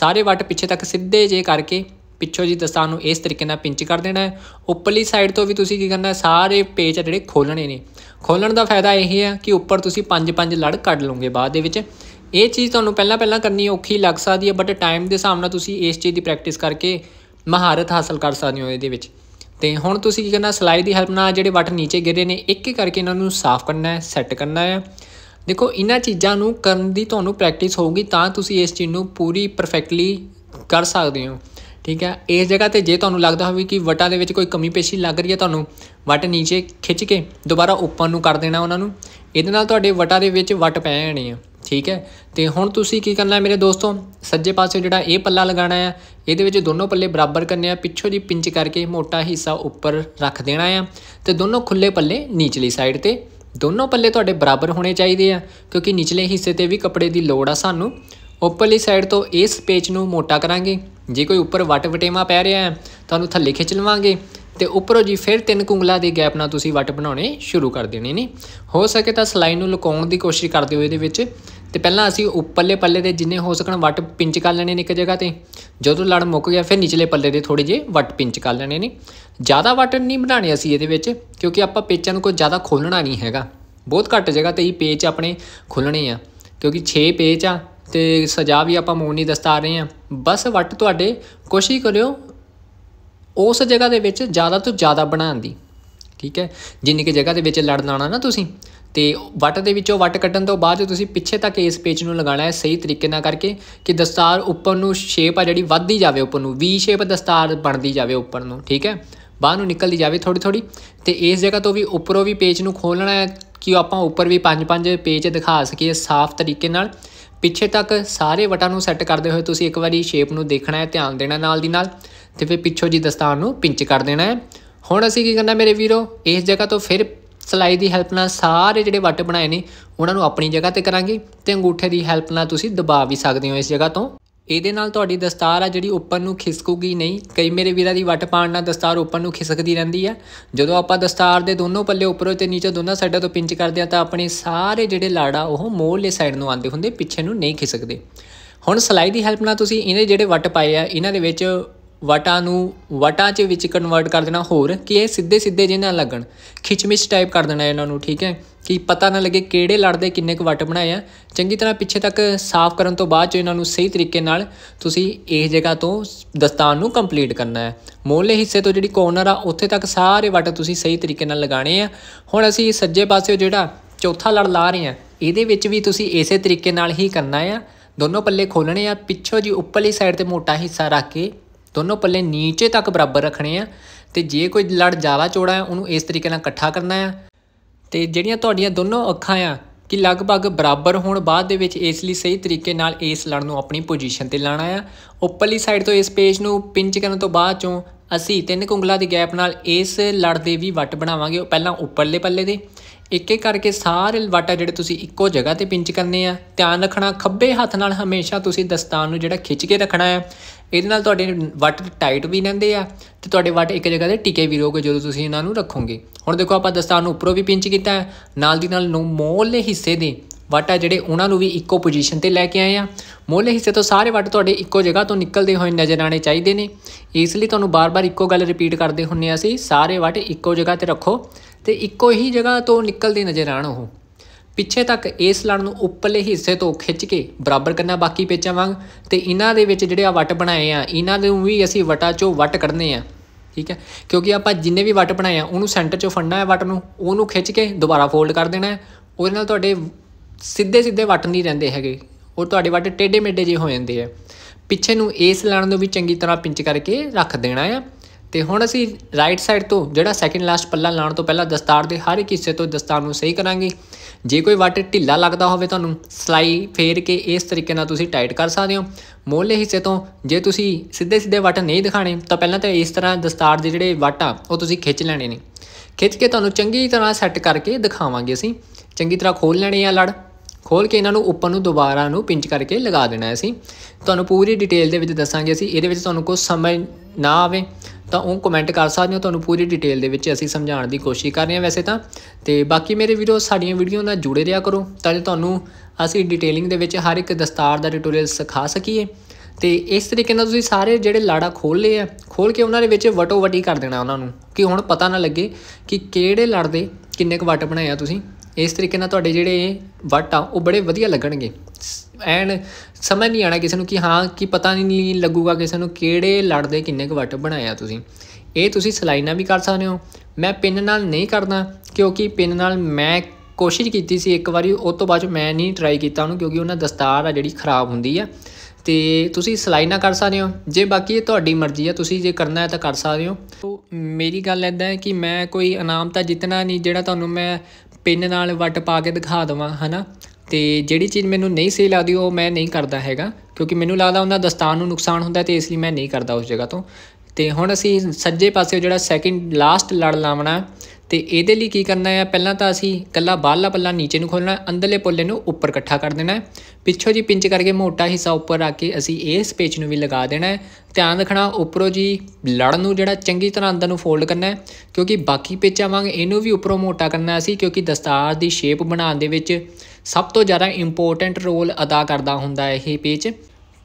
ਸਾਰੇ ਵੱਟ ਪਿੱਛੇ ਤੱਕ ਸਿੱਧੇ ਜੇ ਕਰਕੇ ਪਿੱਛੋਂ ਜੀ ਦਸਤਾਰ ਨੂੰ ਇਸ ਤਰੀਕੇ ਨਾਲ ਪਿੰਚ ਕਰ ਦੇਣਾ ਹੈ ਉੱਪਰਲੀ ਸਾਈਡ ਤੋਂ ਵੀ ਤੁਸੀਂ ਕੀ ਕਰਨਾ ਹੈ ਸਾਰੇ ਪੇਚ ਜਿਹੜੇ ਖੋਲਣੇ ਨੇ ਖੋਲਣ ਦਾ ਫਾਇਦਾ ਇਹ ਹੈ ਕਿ ਉੱਪਰ ਤੁਸੀਂ 5-5 ਲੜ ਕੱਢ ਲਓਗੇ ਬਾਅਦ ਦੇ ਵਿੱਚ ਇਹ ਚੀਜ਼ ਤੁਹਾਨੂੰ ਪਹਿਲਾਂ ਪਹਿਲਾਂ ਕਰਨੀ ਔਖੀ ਲੱਗ ਸਕਦੀ ਹੈ ਬਟ ਟਾਈਮ ਦੇ ਹਿਸਾਬ ਨਾਲ ਤੁਸੀਂ ਇਸ ਚੀਜ਼ ਦੀ ਪ੍ਰੈਕਟਿਸ ਕਰਕੇ ਮਹਾਰਤ ਹਾਸਲ ਕਰ ਸਕਦੇ ਹੋ ਇਹਦੇ ਵਿੱਚ ਤੇ ਹੁਣ ਤੁਸੀਂ ਕੀ ਕਰਨਾ ਸਲਾਈ ਦੀ ਹੈਲਪ ਨਾਲ ਜਿਹੜੇ ਵਟ ਨੀਚੇ ਗਿਰੇ ਨੇ ਇੱਕ ਇੱਕ ਕਰਕੇ ਇਹਨਾਂ ਨੂੰ ਸਾਫ਼ ਕਰਨਾ ਹੈ ਸੈੱਟ ਕਰਨਾ ਹੈ ਦੇਖੋ ਇਹਨਾਂ ਚੀਜ਼ਾਂ ਨੂੰ ਕਰਨ ਦੀ ਤੁਹਾਨੂੰ ਪ੍ਰੈਕਟਿਸ ਹੋਊਗੀ ਤਾਂ ਤੁਸੀਂ ਇਸ ਚੀਜ਼ ਨੂੰ ਪੂਰੀ ਪਰਫੈਕਟਲੀ ਕਰ ਸਕਦੇ ਹੋ ਠੀਕ ਹੈ ਇਸ ਜਗ੍ਹਾ ਤੇ ਜੇ ਤੁਹਾਨੂੰ ਲੱਗਦਾ ਹੋਵੇ ਕਿ ਵਟਾਂ ਦੇ ਵਿੱਚ ਕੋਈ ਕਮੀ ਪੇਸ਼ੀ ਲੱਗ ਰਹੀ ਹੈ ਤੁਹਾਨੂੰ ਵਟ ਨੀਚੇ ਖਿੱਚ ਕੇ ਦੁਬਾਰਾ ਉੱਪਰ ਨੂੰ ਕਰ ਦੇਣਾ ਉਹਨਾਂ ਨੂੰ ਇਹਦੇ ਨਾਲ ਤੁਹਾਡੇ ਵਟਾਂ ਦੇ ਵਿੱਚ ਵਟ ਪੈ ਜਾਣੇ ਆ ਠੀਕ ਹੈ ਤੇ ਹੁਣ ਤੁਸੀਂ ਕੀ ਕਰਨਾ ਹੈ ਮੇਰੇ ਦੋਸਤੋ ਸੱਜੇ ਪਾਸੇ ਜਿਹੜਾ ਇਹ ਪੱਲਾ ਲਗਾਣਾ ਹੈ ਇਹਦੇ ਵਿੱਚ ਦੋਨੋਂ ਪੱਲੇ ਬਰਾਬਰ ਕਰਨੇ ਆ ਪਿੱਛੋਂ ਦੀ ਪਿੰਚ ਕਰਕੇ ਮੋਟਾ ਹਿੱਸਾ ਉੱਪਰ ਰੱਖ ਦੇਣਾ ਆ ਤੇ ਦੋਨੋਂ ਖੁੱਲੇ ਪੱਲੇ ਨੀਚਲੀ ਸਾਈਡ ਤੇ ਦੋਨੋਂ ਪੱਲੇ ਤੁਹਾਡੇ ਬਰਾਬਰ ਹੋਣੇ ਚਾਹੀਦੇ ਆ ਕਿਉਂਕਿ ਨੀਚਲੇ ਹਿੱਸੇ ਤੇ ਵੀ ਕੱਪੜੇ ਦੀ ਲੋੜ ਆ ਸਾਨੂੰ ਉੱਪਰਲੀ ਸਾਈਡ ਤੋਂ ਇਸ ਪੇਚ ਨੂੰ ਮੋਟਾ ਕਰਾਂਗੇ ਜੇ ਕੋਈ ਉੱਪਰ ਵਟ ਵਟੇਮਾ ਪੈ ਰਿਹਾ ਹੈ ਤੁਹਾਨੂੰ ਥੱਲੇ ਖਿੱਚ ਲਵਾਂਗੇ ਤੇ ਉੱਪਰੋਂ ਜੀ ਫਿਰ ਤਿੰਨ ਕੁੰਗਲਾ ਦੇ ਗੈਪ ਨਾਲ ਤੁਸੀਂ ਵਟ ਬਣਾਉਣੇ ਸ਼ੁਰੂ ਕਰ ਦੇਣੇ ਨੇ ਹੋ ਸਕੇ ਤਾਂ ਸਲਾਈ ਨੂੰ ਲੁਕਾਉਣ ਦੀ ਕੋਸ਼ਿਸ਼ ਕਰਦੇ ਹੋ ਇਹਦੇ ਵਿੱਚ ਤੇ ਪਹਿਲਾਂ ਅਸੀਂ ਉੱਪਰਲੇ ਪੱਲੇ ਦੇ ਜਿੰਨੇ ਹੋ ਸਕਣ ਵੱਟ ਪਿੰਚ ਕਰ ਲੈਣੇ ਨੇ ਇੱਕ ਜਗ੍ਹਾ ਤੇ ਜਦੋਂ ਲੜ ਮੁੱਕ ਗਿਆ ਫਿਰ ਨਿਚਲੇ ਪੱਲੇ ਦੇ ਥੋੜੇ ਜੇ ਵੱਟ ਪਿੰਚ ਕਰ ਲੈਣੇ ਨੇ ਜ਼ਿਆਦਾ ਵੱਟ ਨਹੀਂ ਬਣਾਣੇ ਅਸੀਂ ਇਹਦੇ ਵਿੱਚ ਕਿਉਂਕਿ ਆਪਾਂ ਪੇਚਾਂ ਨੂੰ ਕੋਈ ਜ਼ਿਆਦਾ ਖੋਲਣਾ ਨਹੀਂ ਹੈਗਾ ਬਹੁਤ ਘੱਟ ਜਗ੍ਹਾ ਤੇ ਹੀ ਪੇਚ ਆਪਣੇ ਖੁੱਲਣੇ ਆ ਕਿਉਂਕਿ 6 ਪੇਚ ਆ ਤੇ ਸਜਾ ਵੀ ਆਪਾਂ ਮੋਨੀ ਦਸਤਾ ਰਹੇ ਆ ਬਸ ਵੱਟ ਤੁਹਾਡੇ ਕੋਸ਼ਿਸ਼ ਕਰਿਓ ਉਸ ਜਗ੍ਹਾ ਦੇ ਵਿੱਚ ਜ਼ਿਆਦਾ ਤੋਂ ਜ਼ਿਆਦਾ ਬਣਾਉਣ ਦੀ ਠੀਕ ਹੈ ਜਿੰਨੀ ਕਿ ਜਗ੍ਹਾ ਦੇ ਵਿੱਚ ਲੜਨਾ ਆਣਾ ਨਾ ਤੁਸੀਂ ਤੇ ਵਟ ਦੇ ਵਿੱਚੋਂ ਵਟ ਕੱਟਣ ਤੋਂ ਬਾਅਦ ਤੁਸੀਂ ਪਿੱਛੇ ਤੱਕ ਇਸ ਪੇਚ ਨੂੰ ਲਗਾਣਾ ਹੈ ਸਹੀ ਤਰੀਕੇ ਨਾਲ ਕਰਕੇ ਕਿ ਦਸਤਾਰ ਉੱਪਰ ਨੂੰ ਸ਼ੇਪ ਆ ਜਿਹੜੀ ਵੱਧਦੀ ਜਾਵੇ ਉੱਪਰ ਨੂੰ ਵੀ ਸ਼ੇਪ ਦਸਤਾਰ ਬਣਦੀ ਜਾਵੇ ਉੱਪਰ ਨੂੰ ਠੀਕ ਹੈ ਬਾਹਰ ਨੂੰ ਨਿਕਲਦੀ ਜਾਵੇ ਥੋੜੀ ਥੋੜੀ ਤੇ ਇਸ ਜਗ੍ਹਾ ਤੋਂ ਵੀ ਉੱਪਰੋਂ ਵੀ ਪੇਜ ਨੂੰ ਖੋਲਣਾ ਹੈ ਕਿ ਆਪਾਂ ਉੱਪਰ ਵੀ ਪੰਜ ਪੰਜ ਪੇਜ ਦਿਖਾ ਸਕੀਏ ਸਾਫ਼ ਤਰੀਕੇ ਨਾਲ ਪਿੱਛੇ ਤੱਕ ਸਾਰੇ ਵਟਾਂ ਨੂੰ ਸੈੱਟ ਕਰਦੇ ਹੋਏ ਤੁਸੀਂ ਇੱਕ ਵਾਰੀ ਸ਼ੇਪ ਨੂੰ ਦੇਖਣਾ ਹੈ ਧਿਆਨ ਦੇਣਾ ਨਾਲ ਦੀ ਨਾਲ ਤੇ ਫਿਰ ਪਿੱਛੋਂ ਜੀ ਦਸਤਾਰ ਨੂੰ ਪਿੰਚ ਕਰ ਦੇਣਾ ਹੈ ਹੁਣ ਅਸੀਂ ਕੀ ਕਰਨਾ ਮੇਰੇ ਵੀਰੋ ਇਸ ਜਗ੍ਹਾ ਤੋਂ ਫਿਰ ਸਲਾਈ ਦੀ ਹੈਲਪ ਨਾਲ ਸਾਰੇ ਜਿਹੜੇ ਵੱਟ ਬਣਾਏ ਨੇ ਉਹਨਾਂ ਨੂੰ ਆਪਣੀ ਜਗ੍ਹਾ ਤੇ ਕਰਾਂਗੇ ਤੇ ਅੰਗੂਠੇ ਦੀ ਹੈਲਪ ਨਾਲ ਤੁਸੀਂ ਦਬਾ ਵੀ ਸਕਦੇ ਹੋ ਇਸ ਜਗ੍ਹਾ ਤੋਂ ਇਹਦੇ ਨਾਲ ਤੁਹਾਡੀ ਦਸਤਾਰ ਆ ਜਿਹੜੀ ਉੱਪਰ ਨੂੰ ਖਿਸਕੂਗੀ ਨਹੀਂ ਕਈ ਮੇਰੇ ਵੀਰਾਂ ਦੀ ਵੱਟ ਪਾਣ ਨਾਲ ਦਸਤਾਰ ਉੱਪਰ ਨੂੰ ਖਿਸਕਦੀ ਰਹਿੰਦੀ ਆ ਜਦੋਂ ਆਪਾਂ ਦਸਤਾਰ ਦੇ ਦੋਨੋਂ ਪੱਲੇ ਉੱਪਰੋਂ ਤੇ ਨੀਚੇ ਦੋਨਾਂ ਸਾਈਡਾਂ ਤੋਂ ਪਿੰਚ ਕਰਦੇ ਆ ਤਾਂ ਆਪਣੇ ਸਾਰੇ ਜਿਹੜੇ ਲਾੜਾ ਉਹ ਮੋਹਲੇ ਸਾਈਡ ਨੂੰ ਆਉਂਦੇ ਹੁੰਦੇ ਪਿੱਛੇ ਨੂੰ ਨਹੀਂ ਖਿਸਕਦੇ ਹੁਣ ਸਲਾਈ ਦੀ ਹੈਲਪ ਨਾਲ ਤੁਸੀਂ ਇਹਨੇ ਜਿਹੜੇ ਵੱਟ ਪਾਏ ਆ ਇਹਨਾਂ ਦੇ ਵਿੱਚ ਵਟਾ ਨੂੰ ਵਟਾ 'ਚ ਵਿੱਚ ਕਨਵਰਟ ਕਰ ਦੇਣਾ ਹੋਰ ਕਿ ਇਹ ਸਿੱਧੇ ਸਿੱਧੇ ਜੇ ਨਾ ਲੱਗਣ ਖਿਚਮਿਚ ਟਾਈਪ ਕਰ ਦੇਣਾ ਇਹਨਾਂ ਨੂੰ ਠੀਕ ਹੈ ਕਿ ਪਤਾ ਨਾ ਲੱਗੇ ਕਿਹੜੇ ਲੜਦੇ ਕਿੰਨੇ ਕੁ ਵਟ ਬਣਾਏ ਆ ਚੰਗੀ ਤਰ੍ਹਾਂ ਪਿੱਛੇ ਤੱਕ ਸਾਫ਼ ਕਰਨ ਤੋਂ ਬਾਅਦ ਚ ਇਹਨਾਂ ਨੂੰ ਸਹੀ ਤਰੀਕੇ ਨਾਲ ਤੁਸੀਂ ਇਸ ਜਗ੍ਹਾ ਤੋਂ ਦਸਤਾਨ ਨੂੰ ਕੰਪਲੀਟ ਕਰਨਾ ਹੈ ਮੋਲੇ ਹਿੱਸੇ ਤੋਂ ਜਿਹੜੀ ਕੋਰਨਰ ਆ ਉੱਥੇ ਤੱਕ ਸਾਰੇ ਵਟ ਤੁਸੀਂ ਸਹੀ ਤਰੀਕੇ ਨਾਲ ਲਗਾਣੇ ਆ ਹੁਣ ਅਸੀਂ ਸੱਜੇ ਪਾਸੇ ਜਿਹੜਾ ਚੌਥਾ ਲੜ ਲਾ ਰਹੇ ਆ ਇਹਦੇ ਵਿੱਚ ਵੀ ਤੁਸੀਂ ਇਸੇ ਤਰੀਕੇ ਨਾਲ ਹੀ ਕਰਨਾ ਆ ਦੋਨੋਂ ਪੱਲੇ ਖੋਲਣੇ ਆ ਪਿੱਛੋਂ ਜੀ ਉੱਪਰਲੀ ਸਾਈਡ ਤੇ ਮੋਟਾ ਹਿੱਸਾ ਰੱਖ ਕੇ ਦੋਨੋਂ ਪੱਲੇ ਨੀਚੇ ਤੱਕ ਬਰਾਬਰ ਰੱਖਣੇ ਆ ਤੇ ਜੇ ਕੋਈ ਲੜ ਜ਼ਿਆਦਾ ਚੋੜਾ ਹੈ ਉਹਨੂੰ ਇਸ ਤਰੀਕੇ ਨਾਲ ਇਕੱਠਾ ਕਰਨਾ ਹੈ ਤੇ ਜਿਹੜੀਆਂ ਤੁਹਾਡੀਆਂ ਦੋਨੋਂ ਅੱਖਾਂ ਆ ਕਿ ਲਗਭਗ ਬਰਾਬਰ ਹੋਣ ਬਾਅਦ ਦੇ ਵਿੱਚ ਇਸ ਲਈ ਸਹੀ ਤਰੀਕੇ ਨਾਲ ਇਸ ਲੜ ਨੂੰ ਆਪਣੀ ਪੋਜੀਸ਼ਨ ਤੇ ਲਾਣਾ ਆ ਉੱਪਰਲੀ ਸਾਈਡ ਤੋਂ ਇਸ ਪੇਜ ਨੂੰ ਪਿੰਚ ਕਰਨ ਤੋਂ ਬਾਅਦ ਚੋਂ ਅਸੀਂ ਤਿੰਨ ਕੁੰਗਲਾ ਦੇ ਗੈਪ ਨਾਲ ਇਸ ਲੜ ਦੇ ਵੀ ਵੱਟ ਬਣਾਵਾਂਗੇ ਪਹਿਲਾਂ ਉੱਪਰਲੇ ਪੱਲੇ ਦੇ ਇੱਕ ਇੱਕ ਕਰਕੇ ਸਾਰੇ ਵਾਟਾ ਜਿਹੜੇ ਤੁਸੀਂ ਇੱਕੋ ਜਗ੍ਹਾ ਤੇ ਪਿੰਚ ਕਰਨੇ ਆ ਧਿਆਨ ਰੱਖਣਾ ਖੱਬੇ ਹੱਥ ਨਾਲ ਹਮੇਸ਼ਾ ਤੁਸੀਂ ਦਸਤਾਨ ਨੂੰ ਜਿਹੜਾ ਖਿੱਚ ਕੇ ਰੱਖਣਾ ਹੈ ਇਹਦੇ ਨਾਲ ਤੁਹਾਡੇ ਵੱਟ ਟਾਈਟ ਵੀ ਰਹਿੰਦੇ ਆ ਤੇ ਤੁਹਾਡੇ ਵੱਟ ਇੱਕ ਜਗ੍ਹਾ ਤੇ ਟਿਕੇ ਵੀ ਰਹੋਗੇ ਜਦੋਂ ਤੁਸੀਂ ਇਹਨਾਂ ਨੂੰ ਰੱਖੋਗੇ ਹੁਣ ਦੇਖੋ ਆਪਾਂ ਦਸਤਾਰ ਨੂੰ ਉੱਪਰੋਂ ਵੀ ਪਿੰਚ ਕੀਤਾ ਹੈ ਨਾਲ ਦੀ ਨਾਲ ਨੂੰ ਮੋਲੇ ਹਿੱਸੇ ਦੇ ਵੱਟ ਆ ਜਿਹੜੇ ਉਹਨਾਂ ਨੂੰ ਵੀ ਇੱਕੋ ਪੋਜੀਸ਼ਨ ਤੇ ਲੈ ਕੇ ਆਏ ਆ ਮੋਲੇ ਹਿੱਸੇ ਤੋਂ ਸਾਰੇ ਵੱਟ ਤੁਹਾਡੇ ਇੱਕੋ ਜਗ੍ਹਾ ਤੋਂ ਨਿਕਲਦੇ ਹੋਏ ਨਜ਼ਰ ਆਣੇ ਚਾਹੀਦੇ ਨੇ ਇਸ ਲਈ ਤੁਹਾਨੂੰ ਬਾਰ-ਬਾਰ ਇੱਕੋ ਗੱਲ ਰਿਪੀਟ ਕਰਦੇ ਹੁੰਨੇ ਆ ਸੀ ਸਾਰੇ ਵੱਟ ਇੱਕੋ ਜਗ੍ਹਾ ਤੇ ਰੱਖੋ ਤੇ ਇੱਕੋ ਹੀ ਜਗ੍ਹਾ ਤੋਂ ਨਿਕਲਦੇ ਨਜ਼ਰ ਆਣ ਉਹ ਪਿੱਛੇ ਤੱਕ ਇਸ ਲੜ ਨੂੰ ਉੱਪਰਲੇ ਹਿੱਸੇ ਤੋਂ ਖਿੱਚ ਕੇ ਬਰਾਬਰ ਕਰਨਾ ਬਾਕੀ ਪੇਚਾਂ ਵਾਂਗ ਤੇ ਇਹਨਾਂ ਦੇ ਵਿੱਚ ਜਿਹੜੇ ਆ ਵਟ ਬਣਾਏ ਆ ਇਹਨਾਂ ਨੂੰ ਵੀ ਅਸੀਂ ਵਟਾ ਚੋਂ ਵਟ ਕੱਢਨੇ ਆ ਠੀਕ ਹੈ ਕਿਉਂਕਿ ਆਪਾਂ ਜਿੰਨੇ ਵੀ ਵਟ ਬਣਾਏ ਆ ਉਹਨੂੰ ਸੈਂਟਰ ਚੋਂ ਫੜਨਾ ਹੈ ਵਟ ਨੂੰ ਉਹਨੂੰ ਖਿੱਚ ਕੇ ਦੁਬਾਰਾ ਫੋਲਡ ਕਰ ਦੇਣਾ ਹੈ ਉਹਦੇ ਨਾਲ ਤੁਹਾਡੇ ਸਿੱਧੇ ਸਿੱਧੇ ਵਟ ਨਹੀਂ ਰਹਿੰਦੇ ਹੈਗੇ ਉਹ ਤੁਹਾਡੇ ਵਟ ਟੇਡੇ ਮੇਡੇ ਜੇ ਹੋ ਜਾਂਦੇ ਆ ਪਿੱਛੇ ਨੂੰ ਇਸ ਲੜ ਨੂੰ ਵੀ ਚੰਗੀ ਤਰ੍ਹਾਂ ਪਿੰਚ ਕਰਕੇ ਰੱਖ ਦੇਣਾ ਆ ਤੇ ਹੁਣ ਅਸੀਂ ਰਾਈਟ ਸਾਈਡ ਤੋਂ ਜਿਹੜਾ ਸੈਕਿੰਡ ਲਾਸਟ ਪੱਲਾ ਲਾਉਣ ਤੋਂ ਪਹਿਲਾਂ ਦਸਤਾਰ ਦੇ ਹਰ ਇੱਕ ਹਿੱਸੇ ਤੋਂ ਦਸਤਾਰ ਨੂੰ ਸਹੀ ਕਰਾਂਗੇ ਜੇ ਕੋਈ ਵਾਟ ਢਿੱਲਾ ਲੱਗਦਾ ਹੋਵੇ ਤੁਹਾਨੂੰ ਸਲਾਈ ਫੇਰ ਕੇ ਇਸ ਤਰੀਕੇ ਨਾਲ ਤੁਸੀਂ ਟਾਈਟ ਕਰ ਸਕਦੇ ਹੋ ਮੋਲੇ ਹਿੱਸੇ ਤੋਂ ਜੇ ਤੁਸੀਂ ਸਿੱਧੇ ਸਿੱਧੇ ਵਟ ਨਹੀਂ ਦਿਖਾਣੇ ਤਾਂ ਪਹਿਲਾਂ ਤਾਂ ਇਸ ਤਰ੍ਹਾਂ ਦਸਤਾਰ ਦੇ ਜਿਹੜੇ ਵਟ ਆ ਉਹ ਤੁਸੀਂ ਖਿੱਚ ਲੈਣੇ ਨੇ ਖਿੱਚ ਕੇ ਤੁਹਾਨੂੰ ਚੰਗੀ ਤਰ੍ਹਾਂ ਸੈੱਟ ਕਰਕੇ ਦਿਖਾਵਾਂਗੇ ਅਸੀਂ ਚੰਗੀ ਤਰ੍ਹਾਂ ਖੋਲ ਲੈਣੇ ਆ ਲੜ ਖੋਲ ਕੇ ਇਹਨਾਂ ਨੂੰ ਉੱਪਰ ਨੂੰ ਦੁਬਾਰਾ ਨੂੰ ਪਿੰਚ ਕਰਕੇ ਲਗਾ ਦੇਣਾ ਹੈ ਅਸੀਂ ਤੁਹਾਨੂੰ ਪੂਰੀ ਡਿਟੇਲ ਦੇ ਵਿੱਚ ਦੱਸਾਂਗੇ ਅਸੀਂ ਇਹਦੇ ਵਿੱਚ ਤੁਹਾਨੂੰ ਕੋਈ ਸਮਝ ਨਾ ਆਵੇ ਤਾਂ ਉਹ ਕਮੈਂਟ ਕਰ ਸਕਦੇ ਹੋ ਤੁਹਾਨੂੰ ਪੂਰੀ ਡਿਟੇਲ ਦੇ ਵਿੱਚ ਅਸੀਂ ਸਮਝਾਉਣ ਦੀ ਕੋਸ਼ਿਸ਼ ਕਰ ਰਹੇ ਹਾਂ ਵੈਸੇ ਤਾਂ ਤੇ ਬਾਕੀ ਮੇਰੇ ਵੀਰੋ ਸਾਡੀਆਂ ਵੀਡੀਓ ਨਾਲ ਜੁੜੇ ਰਿਹਾ ਕਰੋ ਤਾਂ ਤੁਹਾਨੂੰ ਅਸੀਂ ਡਿਟੇਲਿੰਗ ਦੇ ਵਿੱਚ ਹਰ ਇੱਕ ਦਸਤਾਰ ਦਾ ਟਿਊਟੋਰੀਅਲ ਸਿਖਾ ਸਕੀਏ ਤੇ ਇਸ ਤਰੀਕੇ ਨਾਲ ਤੁਸੀਂ ਸਾਰੇ ਜਿਹੜੇ ਲਾੜਾ ਖੋਲ ਲਏ ਆ ਖੋਲ ਕੇ ਉਹਨਾਂ ਦੇ ਵਿੱਚ ਵਟੋ ਵਟੀ ਕਰ ਦੇਣਾ ਉਹਨਾਂ ਨੂੰ ਕਿ ਹੁਣ ਪਤਾ ਨਾ ਲੱਗੇ ਕਿ ਕਿਹੜੇ ਲੜਦੇ ਕਿੰਨੇ ਕੁ ਵਟ ਬਣਾਏ ਆ ਤੁਸੀਂ ਇਸ ਤਰੀਕੇ ਨਾਲ ਤੁਹਾਡੇ ਜਿਹੜੇ ਵਟ ਆ ਉਹ ਬੜੇ ਵਧੀਆ ਲੱਗਣਗੇ ਐਨ ਸਮਝ ਨਹੀਂ ਆਣਾ ਕਿਸੇ ਨੂੰ ਕਿ ਹਾਂ ਕੀ ਪਤਾ ਨਹੀਂ ਲੱਗੂਗਾ ਕਿਸੇ ਨੂੰ ਕਿਹੜੇ ਲੜਦੇ ਕਿੰਨੇ ਕੁ ਵਟ ਬਣਾਇਆ ਤੁਸੀਂ ਇਹ ਤੁਸੀਂ ਸਿਲਾਈ ਨਾਲ ਵੀ ਕਰ ਸਕਦੇ ਹੋ ਮੈਂ ਪਿੰਨ ਨਾਲ ਨਹੀਂ ਕਰਦਾ ਕਿਉਂਕਿ ਪਿੰਨ ਨਾਲ ਮੈਂ ਕੋਸ਼ਿਸ਼ ਕੀਤੀ ਸੀ ਇੱਕ ਵਾਰੀ ਉਸ ਤੋਂ ਬਾਅਦ ਮੈਂ ਨਹੀਂ ਟਰਾਈ ਕੀਤਾ ਉਹਨੂੰ ਕਿਉਂਕਿ ਉਹਨਾਂ ਦਸਤਾਰ ਆ ਜਿਹੜੀ ਖਰਾਬ ਹੁੰਦੀ ਆ ਤੇ ਤੁਸੀਂ ਸਿਲਾਈ ਕਰ ਸਕਦੇ ਹੋ ਜੇ ਬਾਕੀ ਇਹ ਤੁਹਾਡੀ ਮਰਜ਼ੀ ਆ ਤੁਸੀਂ ਜੇ ਕਰਨਾ ਹੈ ਤਾਂ ਕਰ ਸਕਦੇ ਹੋ ਤੋਂ ਮੇਰੀ ਗੱਲ ਇਦਾਂ ਹੈ ਕਿ ਮੈਂ ਕੋਈ ਇਨਾਮ ਤਾਂ ਜਿੱਤਣਾ ਨਹੀਂ ਜਿਹੜਾ ਤੁਹਾਨੂੰ ਮੈਂ ਪਿੰਨ ਨਾਲ ਵੱਟ ਪਾ ਕੇ ਦਿਖਾ ਦਵਾਂ ਹਨਾ ਤੇ ਜਿਹੜੀ ਚੀਜ਼ ਮੈਨੂੰ ਨਹੀਂ ਸਹੀ ਲੱਗਦੀ ਉਹ ਮੈਂ ਨਹੀਂ ਕਰਦਾ ਹੈਗਾ ਕਿਉਂਕਿ ਮੈਨੂੰ ਲੱਗਦਾ ਉਹਨਾਂ ਦਸਤਾਨ ਨੂੰ ਨੁਕਸਾਨ ਹੁੰਦਾ ਤੇ ਇਸ ਲਈ ਮੈਂ ਨਹੀਂ ਕਰਦਾ ਉਸ ਜਗ੍ਹਾ ਤੋਂ ਤੇ ਹੁਣ ਅਸੀਂ ਸੱਜੇ ਪਾਸੇ ਜਿਹੜਾ ਸੈਕਿੰਡ ਲਾਸਟ ਲੜ ਲਾਵਣਾ ਤੇ ਇਹਦੇ ਲਈ ਕੀ ਕਰਨਾ ਹੈ ਪਹਿਲਾਂ ਤਾਂ ਅਸੀਂ ਕੱਲਾ ਬਾਹਲਾ ਪੱਲਾ ਨੀਚੇ ਨੂੰ ਖੋਲਣਾ ਅੰਦਰਲੇ ਪੁੱਲੇ ਨੂੰ ਉੱਪਰ ਇਕੱਠਾ ਕਰ ਦੇਣਾ ਪਿੱਛੋਂ ਜੀ ਪਿੰਚ ਕਰਕੇ ਮੋਟਾ ਹਿੱਸਾ ਉੱਪਰ ਆ ਕੇ ਅਸੀਂ ਇਸ ਪੇਚ ਨੂੰ ਵੀ ਲਗਾ ਦੇਣਾ ਹੈ ਧਿਆਨ ਰੱਖਣਾ ਉੱਪਰੋਂ ਜੀ ਲੜ ਨੂੰ ਜਿਹੜਾ ਚੰਗੀ ਤਰ੍ਹਾਂ ਅੰਦਰ ਨੂੰ ਫੋਲਡ ਕਰਨਾ ਹੈ ਕਿਉਂਕਿ ਬਾਕੀ ਪੇਚਾਂ ਵਾਂਗ ਇਹਨੂੰ ਵੀ ਉੱਪਰੋਂ ਮੋਟਾ ਕਰਨਾ ਸੀ ਕਿਉਂਕਿ ਦਸਤਾਰ ਦੀ ਸ਼ੇਪ ਬਣਾਉਣ ਦੇ ਵਿੱਚ ਸਭ ਤੋਂ ਜ਼ਿਆਦਾ ਇੰਪੋਰਟੈਂਟ ਰੋਲ ਅਦਾ ਕਰਦਾ ਹੁੰਦਾ ਇਹ ਪੇਚ